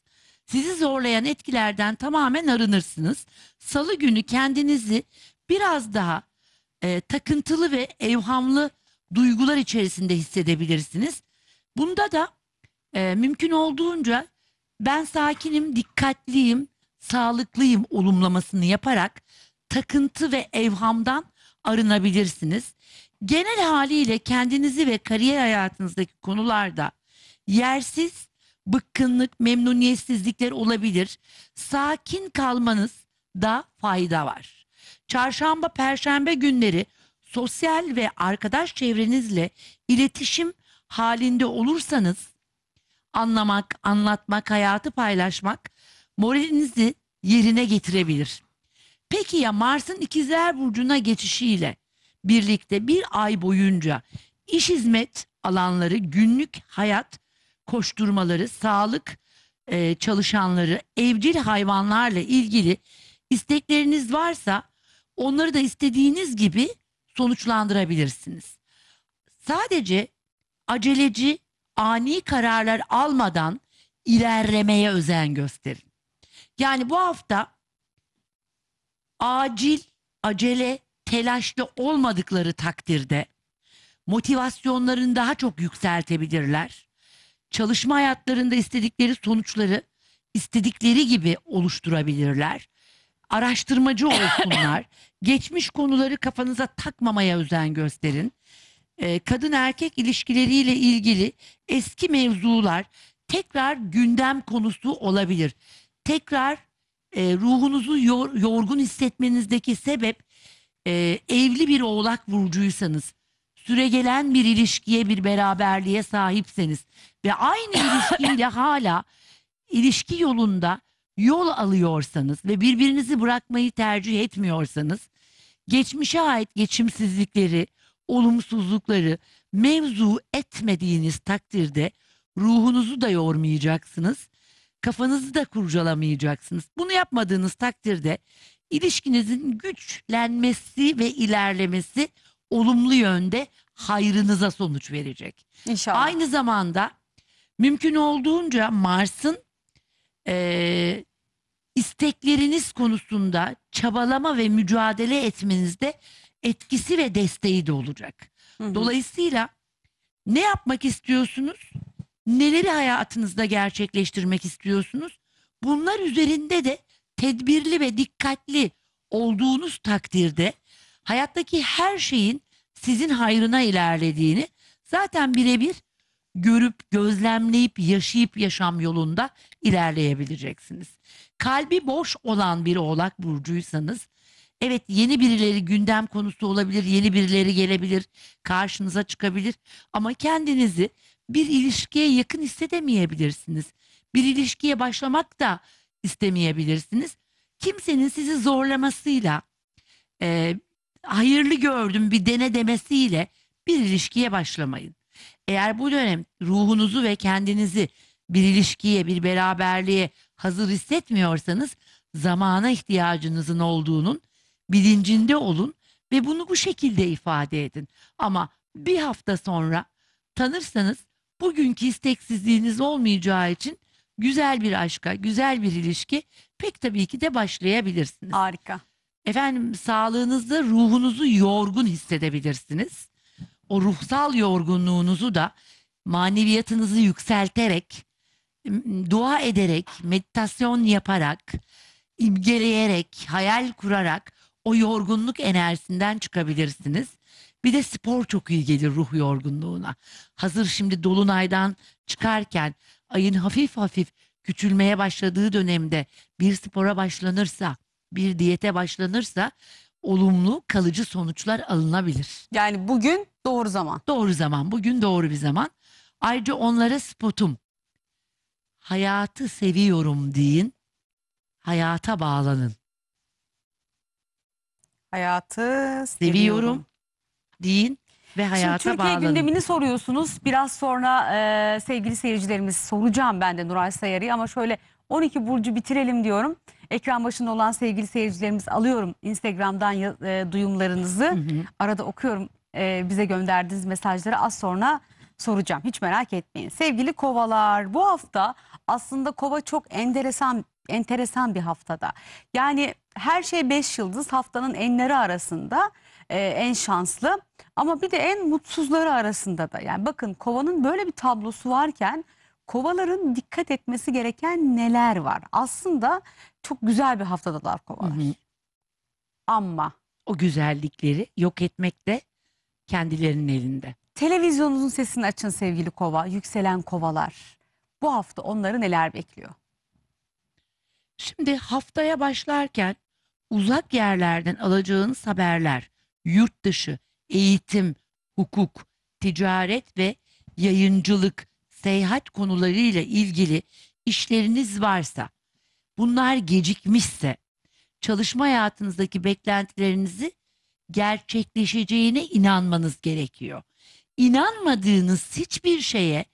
sizi zorlayan etkilerden tamamen arınırsınız. Salı günü kendinizi biraz daha e, takıntılı ve evhamlı duygular içerisinde hissedebilirsiniz. Bunda da e, mümkün olduğunca ben sakinim, dikkatliyim, sağlıklıyım olumlamasını yaparak takıntı ve evhamdan arınabilirsiniz. Genel haliyle kendinizi ve kariyer hayatınızdaki konularda yersiz bıkkınlık, memnuniyetsizlikler olabilir. Sakin kalmanız da fayda var. Çarşamba, perşembe günleri sosyal ve arkadaş çevrenizle iletişim halinde olursanız anlamak, anlatmak, hayatı paylaşmak moralinizi yerine getirebilir. Peki ya Mars'ın ikizler burcuna geçişiyle birlikte bir ay boyunca iş hizmet alanları, günlük hayat koşturmaları, sağlık e, çalışanları, evcil hayvanlarla ilgili istekleriniz varsa onları da istediğiniz gibi sonuçlandırabilirsiniz. Sadece aceleci, ani kararlar almadan ilerlemeye özen gösterin. Yani bu hafta acil, acele, telaşlı olmadıkları takdirde motivasyonlarını daha çok yükseltebilirler. Çalışma hayatlarında istedikleri sonuçları istedikleri gibi oluşturabilirler araştırmacı olsunlar. Geçmiş konuları kafanıza takmamaya özen gösterin. Ee, kadın erkek ilişkileriyle ilgili eski mevzular tekrar gündem konusu olabilir. Tekrar e, ruhunuzu yor, yorgun hissetmenizdeki sebep e, evli bir oğlak burcuysanız, süregelen bir ilişkiye bir beraberliğe sahipseniz ve aynı ilişkiyle hala ilişki yolunda yol alıyorsanız ve birbirinizi bırakmayı tercih etmiyorsanız geçmişe ait geçimsizlikleri, olumsuzlukları mevzu etmediğiniz takdirde ruhunuzu da yormayacaksınız, kafanızı da kurcalamayacaksınız. Bunu yapmadığınız takdirde ilişkinizin güçlenmesi ve ilerlemesi olumlu yönde hayrınıza sonuç verecek. İnşallah. Aynı zamanda mümkün olduğunca Mars'ın e, istekleriniz konusunda çabalama ve mücadele etmenizde etkisi ve desteği de olacak. Hı hı. Dolayısıyla ne yapmak istiyorsunuz? Neleri hayatınızda gerçekleştirmek istiyorsunuz? Bunlar üzerinde de tedbirli ve dikkatli olduğunuz takdirde hayattaki her şeyin sizin hayrına ilerlediğini zaten birebir görüp, gözlemleyip, yaşayıp yaşam yolunda ilerleyebileceksiniz. Kalbi boş olan bir oğlak burcuysanız evet yeni birileri gündem konusu olabilir, yeni birileri gelebilir, karşınıza çıkabilir ama kendinizi bir ilişkiye yakın hissedemeyebilirsiniz. Bir ilişkiye başlamak da istemeyebilirsiniz. Kimsenin sizi zorlamasıyla, e, hayırlı gördüm bir dene demesiyle bir ilişkiye başlamayın. Eğer bu dönem ruhunuzu ve kendinizi bir ilişkiye, bir beraberliğe hazır hissetmiyorsanız zamana ihtiyacınızın olduğunun bilincinde olun ve bunu bu şekilde ifade edin. Ama bir hafta sonra tanırsanız bugünkü isteksizliğiniz olmayacağı için güzel bir aşka, güzel bir ilişki pek tabii ki de başlayabilirsiniz. Harika. Efendim sağlığınızda ruhunuzu yorgun hissedebilirsiniz. O ruhsal yorgunluğunuzu da maneviyatınızı yükselterek dua ederek, meditasyon yaparak, imgeleyerek, hayal kurarak o yorgunluk enerjisinden çıkabilirsiniz. Bir de spor çok iyi gelir ruh yorgunluğuna. Hazır şimdi dolunaydan çıkarken ayın hafif hafif küçülmeye başladığı dönemde bir spora başlanırsa, bir diyete başlanırsa olumlu kalıcı sonuçlar alınabilir. Yani bugün doğru zaman. Doğru zaman, bugün doğru bir zaman. Ayrıca onlara spotum hayatı seviyorum deyin. Hayata bağlanın. Hayatı seviyorum, Seviyorum deyin ve hayata Şimdi Türkiye bağlanın. gündemini soruyorsunuz. Biraz sonra e, sevgili seyircilerimiz soracağım ben de Nuray Sayarı, ama şöyle 12 Burcu bitirelim diyorum. Ekran başında olan sevgili seyircilerimiz alıyorum Instagram'dan e, duyumlarınızı. Arada okuyorum e, bize gönderdiğiniz mesajları az sonra soracağım. Hiç merak etmeyin. Sevgili kovalar bu hafta aslında kova çok enteresan enteresan bir haftada. Yani her şey 5 yıldız haftanın enleri arasında e, en şanslı ama bir de en mutsuzları arasında da. Yani bakın kovanın böyle bir tablosu varken kovaların dikkat etmesi gereken neler var? Aslında çok güzel bir haftadalar kovalar. Hı hı. Ama o güzellikleri yok etmek de kendilerinin elinde. Televizyonunuzun sesini açın sevgili kova, yükselen kovalar. Bu hafta onları neler bekliyor? Şimdi haftaya başlarken uzak yerlerden alacağınız haberler, yurt dışı, eğitim, hukuk, ticaret ve yayıncılık, seyahat konularıyla ilgili işleriniz varsa, bunlar gecikmişse, çalışma hayatınızdaki beklentilerinizi gerçekleşeceğine inanmanız gerekiyor inanmadığınız hiçbir şeye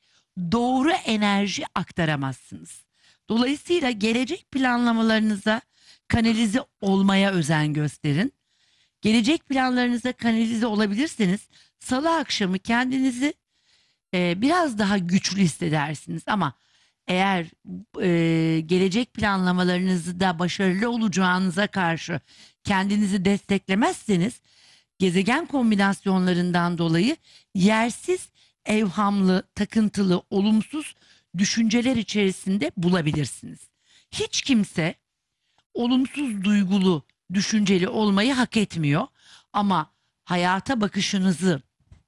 doğru enerji aktaramazsınız. Dolayısıyla gelecek planlamalarınıza kanalize olmaya özen gösterin. Gelecek planlarınıza kanalize olabilirsiniz. salı akşamı kendinizi e, biraz daha güçlü hissedersiniz ama eğer e, gelecek planlamalarınızı da başarılı olacağınıza karşı kendinizi desteklemezseniz gezegen kombinasyonlarından dolayı yersiz, evhamlı, takıntılı, olumsuz düşünceler içerisinde bulabilirsiniz. Hiç kimse olumsuz duygulu, düşünceli olmayı hak etmiyor ama hayata bakışınızı,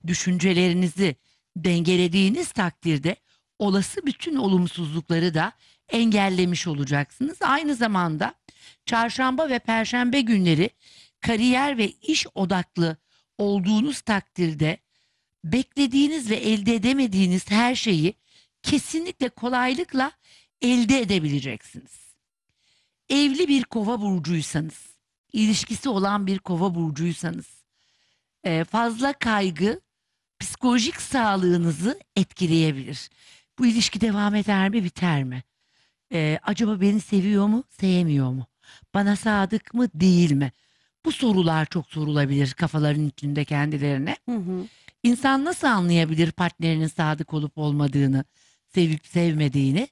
düşüncelerinizi dengelediğiniz takdirde olası bütün olumsuzlukları da engellemiş olacaksınız. Aynı zamanda çarşamba ve perşembe günleri kariyer ve iş odaklı olduğunuz takdirde beklediğiniz ve elde edemediğiniz her şeyi kesinlikle kolaylıkla elde edebileceksiniz. Evli bir kova burcuysanız, ilişkisi olan bir kova burcuysanız, e, fazla kaygı psikolojik sağlığınızı etkileyebilir. Bu ilişki devam eder mi, biter mi? Ee, acaba beni seviyor mu, sevmiyor mu? Bana sadık mı, değil mi? Bu sorular çok sorulabilir kafaların içinde kendilerine. Hı hı. İnsan nasıl anlayabilir partnerinin sadık olup olmadığını, sevip sevmediğini?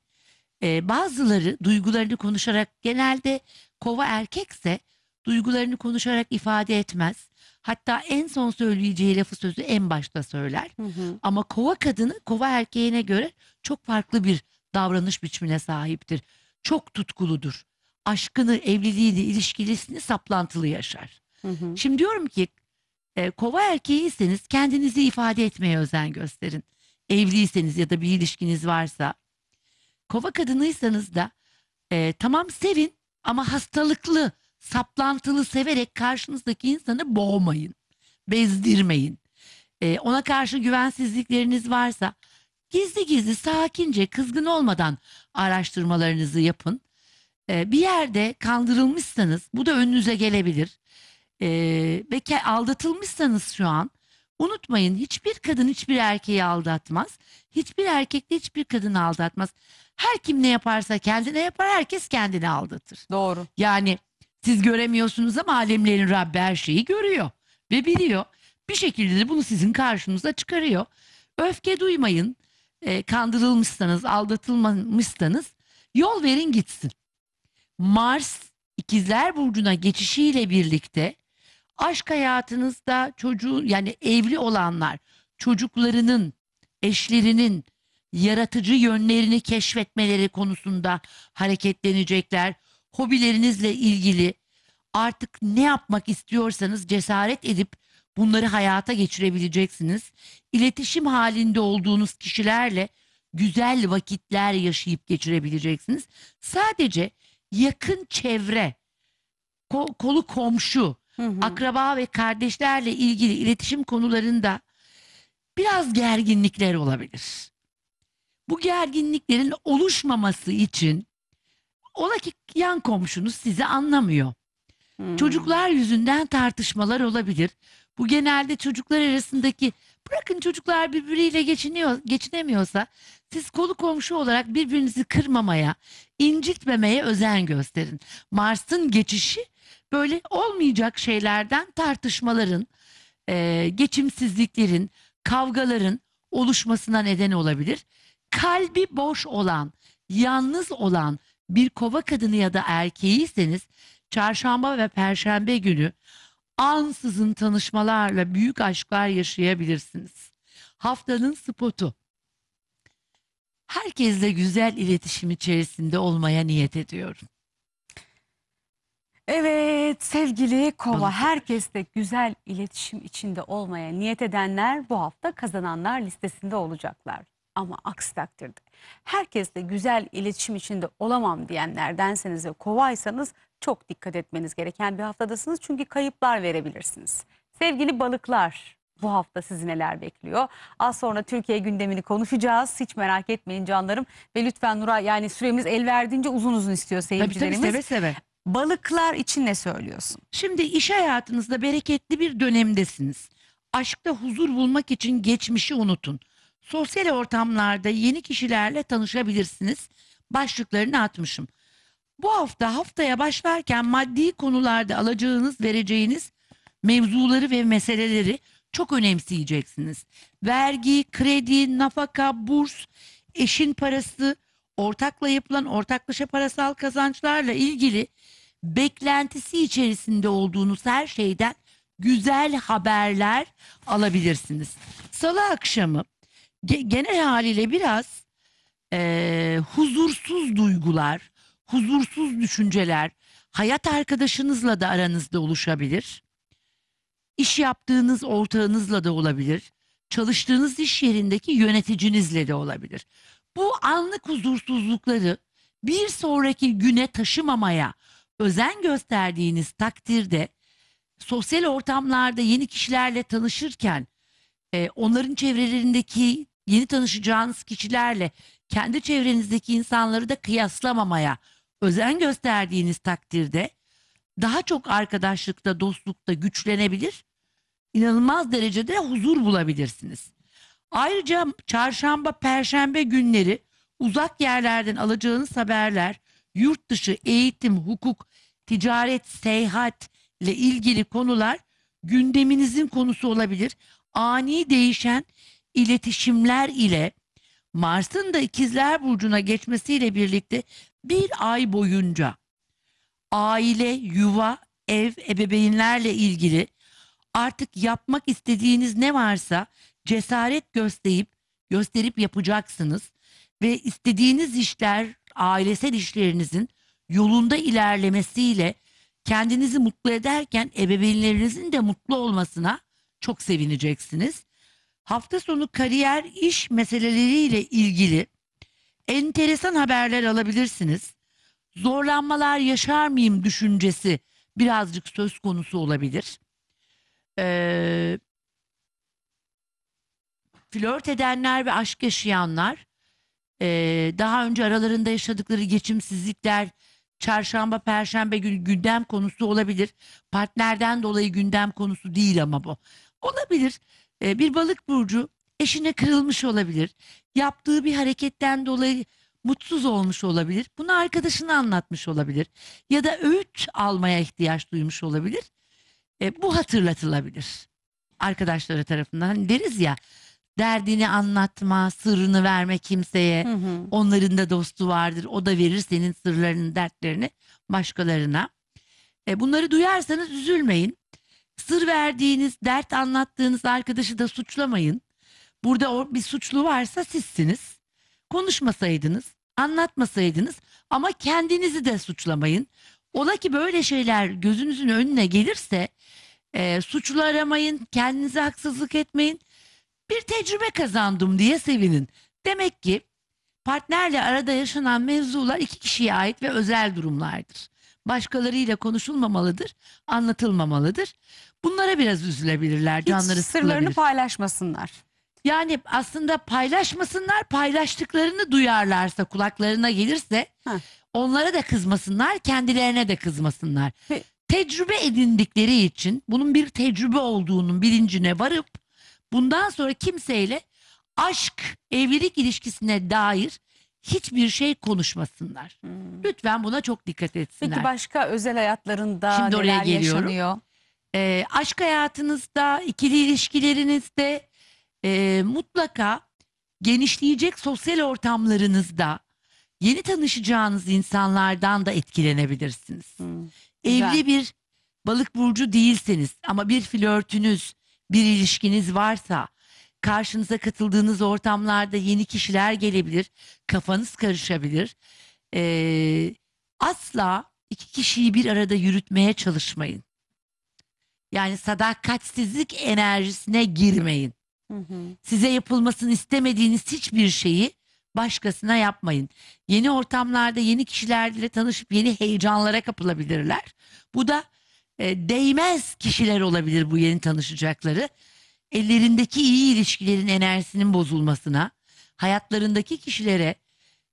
Ee, bazıları duygularını konuşarak genelde kova erkekse duygularını konuşarak ifade etmez. Hatta en son söyleyeceği lafı sözü en başta söyler. Hı hı. Ama kova kadını kova erkeğine göre çok farklı bir davranış biçimine sahiptir. Çok tutkuludur. Aşkını, evliliğini, ilişkisini saplantılı yaşar. Hı hı. Şimdi diyorum ki e, kova erkeğiyseniz kendinizi ifade etmeye özen gösterin. Evliyseniz ya da bir ilişkiniz varsa. Kova kadınıysanız da e, tamam sevin ama hastalıklı, saplantılı severek karşınızdaki insanı boğmayın. Bezdirmeyin. E, ona karşı güvensizlikleriniz varsa gizli gizli sakince kızgın olmadan araştırmalarınızı yapın. E, bir yerde kandırılmışsanız bu da önünüze gelebilir. E, ve aldatılmışsanız şu an unutmayın hiçbir kadın hiçbir erkeği aldatmaz. Hiçbir erkek de hiçbir kadını aldatmaz. Her kim ne yaparsa kendine yapar herkes kendini aldatır. Doğru. Yani siz göremiyorsunuz ama alemlerin Rabbi her şeyi görüyor ve biliyor. Bir şekilde de bunu sizin karşınıza çıkarıyor. Öfke duymayın. E, kandırılmışsanız, aldatılmışsanız yol verin gitsin. Mars ikizler burcuna geçişiyle birlikte Aşk hayatınızda çocuğu yani evli olanlar çocuklarının, eşlerinin yaratıcı yönlerini keşfetmeleri konusunda hareketlenecekler. Hobilerinizle ilgili artık ne yapmak istiyorsanız cesaret edip bunları hayata geçirebileceksiniz. İletişim halinde olduğunuz kişilerle güzel vakitler yaşayıp geçirebileceksiniz. Sadece yakın çevre, kolu komşu, hı akraba ve kardeşlerle ilgili iletişim konularında biraz gerginlikler olabilir. Bu gerginliklerin oluşmaması için ola ki yan komşunuz sizi anlamıyor. Hmm. Çocuklar yüzünden tartışmalar olabilir. Bu genelde çocuklar arasındaki bırakın çocuklar birbiriyle geçiniyor, geçinemiyorsa siz kolu komşu olarak birbirinizi kırmamaya, incitmemeye özen gösterin. Mars'ın geçişi böyle olmayacak şeylerden tartışmaların, e, geçimsizliklerin, kavgaların oluşmasına neden olabilir. Kalbi boş olan, yalnız olan bir kova kadını ya da erkeğiyseniz çarşamba ve perşembe günü ansızın tanışmalarla büyük aşklar yaşayabilirsiniz. Haftanın spotu. Herkesle güzel iletişim içerisinde olmaya niyet ediyorum. Evet sevgili Kova herkeste güzel iletişim içinde olmaya niyet edenler bu hafta kazananlar listesinde olacaklar. Ama aksi takdirde herkesle güzel iletişim içinde olamam diyenlerdenseniz ve kovaysanız çok dikkat etmeniz gereken bir haftadasınız. Çünkü kayıplar verebilirsiniz. Sevgili balıklar bu hafta sizi neler bekliyor? Az sonra Türkiye gündemini konuşacağız. Hiç merak etmeyin canlarım. Ve lütfen Nura yani süremiz el verdiğince uzun uzun istiyor Tabii seyircilerimiz. tabii seve seve balıklar için ne söylüyorsun? Şimdi iş hayatınızda bereketli bir dönemdesiniz. Aşkta huzur bulmak için geçmişi unutun. Sosyal ortamlarda yeni kişilerle tanışabilirsiniz. Başlıklarını atmışım. Bu hafta haftaya başlarken maddi konularda alacağınız, vereceğiniz mevzuları ve meseleleri çok önemseyeceksiniz. Vergi, kredi, nafaka, burs, eşin parası, ortakla yapılan ortaklaşa parasal kazançlarla ilgili beklentisi içerisinde olduğunuz her şeyden güzel haberler alabilirsiniz. Salı akşamı ge genel haliyle biraz e, huzursuz duygular, huzursuz düşünceler hayat arkadaşınızla da aranızda oluşabilir. İş yaptığınız ortağınızla da olabilir. Çalıştığınız iş yerindeki yöneticinizle de olabilir. Bu anlık huzursuzlukları bir sonraki güne taşımamaya, özen gösterdiğiniz takdirde sosyal ortamlarda yeni kişilerle tanışırken e, onların çevrelerindeki yeni tanışacağınız kişilerle kendi çevrenizdeki insanları da kıyaslamamaya özen gösterdiğiniz takdirde daha çok arkadaşlıkta, dostlukta güçlenebilir, inanılmaz derecede huzur bulabilirsiniz. Ayrıca çarşamba, perşembe günleri uzak yerlerden alacağınız haberler yurt dışı eğitim, hukuk, ticaret, seyahat ile ilgili konular gündeminizin konusu olabilir. Ani değişen iletişimler ile Mars'ın da ikizler burcuna geçmesiyle birlikte bir ay boyunca aile, yuva, ev, ebeveynlerle ilgili artık yapmak istediğiniz ne varsa cesaret gösterip gösterip yapacaksınız ve istediğiniz işler ailesel işlerinizin yolunda ilerlemesiyle kendinizi mutlu ederken ebeveynlerinizin de mutlu olmasına çok sevineceksiniz. Hafta sonu kariyer iş meseleleriyle ilgili enteresan haberler alabilirsiniz. Zorlanmalar yaşar mıyım düşüncesi birazcık söz konusu olabilir. Ee, flört edenler ve aşk yaşayanlar ee, daha önce aralarında yaşadıkları geçimsizlikler, çarşamba, perşembe günü gündem konusu olabilir. Partnerden dolayı gündem konusu değil ama bu. Olabilir. Ee, bir balık burcu eşine kırılmış olabilir. Yaptığı bir hareketten dolayı mutsuz olmuş olabilir. Bunu arkadaşına anlatmış olabilir. Ya da öğüt almaya ihtiyaç duymuş olabilir. E, bu hatırlatılabilir. Arkadaşları tarafından hani deriz ya derdini anlatma, sırrını verme kimseye. Hı hı. Onların da dostu vardır. O da verir senin sırlarını, dertlerini başkalarına. E bunları duyarsanız üzülmeyin. Sır verdiğiniz, dert anlattığınız arkadaşı da suçlamayın. Burada bir suçlu varsa sizsiniz. Konuşmasaydınız, anlatmasaydınız ama kendinizi de suçlamayın. Ola ki böyle şeyler gözünüzün önüne gelirse e, suçlu aramayın, kendinize haksızlık etmeyin bir tecrübe kazandım diye sevinin. Demek ki partnerle arada yaşanan mevzular iki kişiye ait ve özel durumlardır. Başkalarıyla konuşulmamalıdır, anlatılmamalıdır. Bunlara biraz üzülebilirler, Hiç canları sırlarını paylaşmasınlar. Yani aslında paylaşmasınlar, paylaştıklarını duyarlarsa, kulaklarına gelirse Heh. onlara da kızmasınlar, kendilerine de kızmasınlar. Pe- Tecrübe edindikleri için bunun bir tecrübe olduğunun bilincine varıp Bundan sonra kimseyle aşk, evlilik ilişkisine dair hiçbir şey konuşmasınlar. Hmm. Lütfen buna çok dikkat etsinler. Peki başka özel hayatlarında Şimdi neler oraya geliyorum. yaşanıyor? E, aşk hayatınızda, ikili ilişkilerinizde e, mutlaka genişleyecek sosyal ortamlarınızda yeni tanışacağınız insanlardan da etkilenebilirsiniz. Hmm, Evli bir balık burcu değilseniz ama bir flörtünüz, bir ilişkiniz varsa karşınıza katıldığınız ortamlarda yeni kişiler gelebilir. Kafanız karışabilir. Ee, asla iki kişiyi bir arada yürütmeye çalışmayın. Yani sadakatsizlik enerjisine girmeyin. Size yapılmasını istemediğiniz hiçbir şeyi başkasına yapmayın. Yeni ortamlarda yeni kişilerle tanışıp yeni heyecanlara kapılabilirler. Bu da e, değmez kişiler olabilir bu yeni tanışacakları. Ellerindeki iyi ilişkilerin enerjisinin bozulmasına, hayatlarındaki kişilere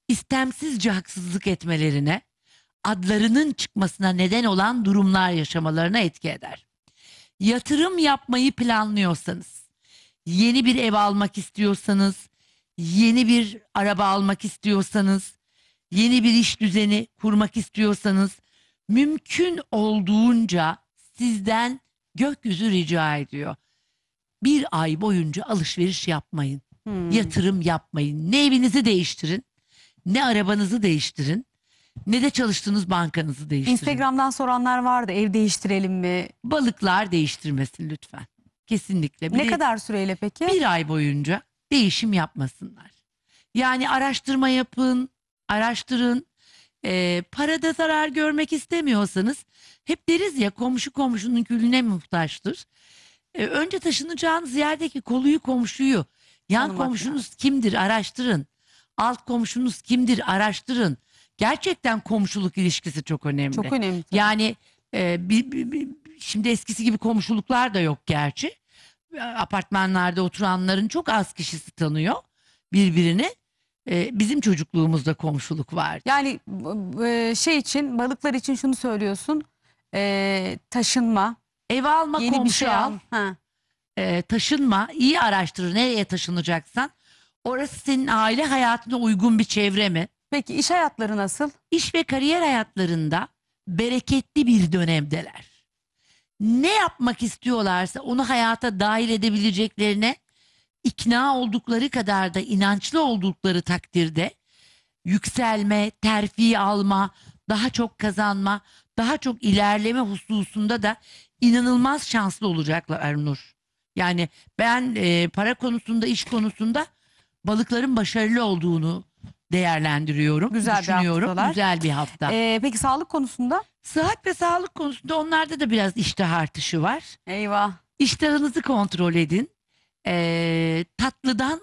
istemsizce haksızlık etmelerine, adlarının çıkmasına neden olan durumlar yaşamalarına etki eder. Yatırım yapmayı planlıyorsanız, yeni bir ev almak istiyorsanız, yeni bir araba almak istiyorsanız, yeni bir iş düzeni kurmak istiyorsanız, mümkün olduğunca sizden gökyüzü rica ediyor. Bir ay boyunca alışveriş yapmayın. Hmm. Yatırım yapmayın. Ne evinizi değiştirin, ne arabanızı değiştirin, ne de çalıştığınız bankanızı değiştirin. Instagram'dan soranlar vardı. Ev değiştirelim mi? Balıklar değiştirmesin lütfen. Kesinlikle. Bir ne de, kadar süreyle peki? Bir ay boyunca değişim yapmasınlar. Yani araştırma yapın, araştırın. E, parada zarar görmek istemiyorsanız hep deriz ya komşu komşunun külüne muhtaçtır. E, önce taşınacağınız yerdeki koluyu komşuyu yan Tanımak komşunuz kimdir araştırın. Alt komşunuz kimdir araştırın. Gerçekten komşuluk ilişkisi çok önemli. Çok önemli. tabii. Yani e, bir, bir- bir- şimdi eskisi gibi komşuluklar da yok gerçi. Apartmanlarda oturanların çok az kişisi tanıyor birbirini e, bizim çocukluğumuzda komşuluk var. Yani e, şey için balıklar için şunu söylüyorsun. E, taşınma. Ev alma yeni komşu bir şey al. Ha. E, taşınma iyi araştır, nereye taşınacaksan. Orası senin aile hayatına uygun bir çevre mi? Peki iş hayatları nasıl? İş ve kariyer hayatlarında bereketli bir dönemdeler. Ne yapmak istiyorlarsa onu hayata dahil edebileceklerine ikna oldukları kadar da inançlı oldukları takdirde yükselme, terfi alma, daha çok kazanma, daha çok ilerleme hususunda da inanılmaz şanslı olacaklar Ernur. Yani ben e, para konusunda, iş konusunda balıkların başarılı olduğunu değerlendiriyorum. Güzel düşünüyorum. bir haftalar. Güzel bir hafta. Ee, peki sağlık konusunda? Sıhhat ve sağlık konusunda onlarda da biraz iştah artışı var. Eyvah. İştahınızı kontrol edin e, tatlıdan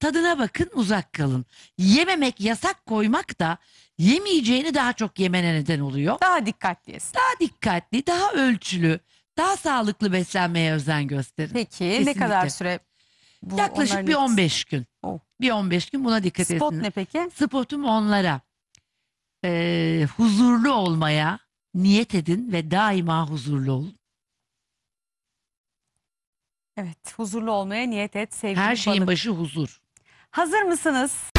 tadına bakın uzak kalın. Yememek yasak koymak da yemeyeceğini daha çok yemene neden oluyor. Daha dikkatliyiz. Daha dikkatli, daha ölçülü, daha sağlıklı beslenmeye özen gösterin. Peki ne kadar süre? bu Yaklaşık bir etkisi? 15 gün. Oh. Bir 15 gün buna dikkat edin. Spot ne peki? Spotum onlara. Ee, huzurlu olmaya niyet edin ve daima huzurlu olun. Evet, huzurlu olmaya niyet et sevgili Her şeyin balık. başı huzur. Hazır mısınız?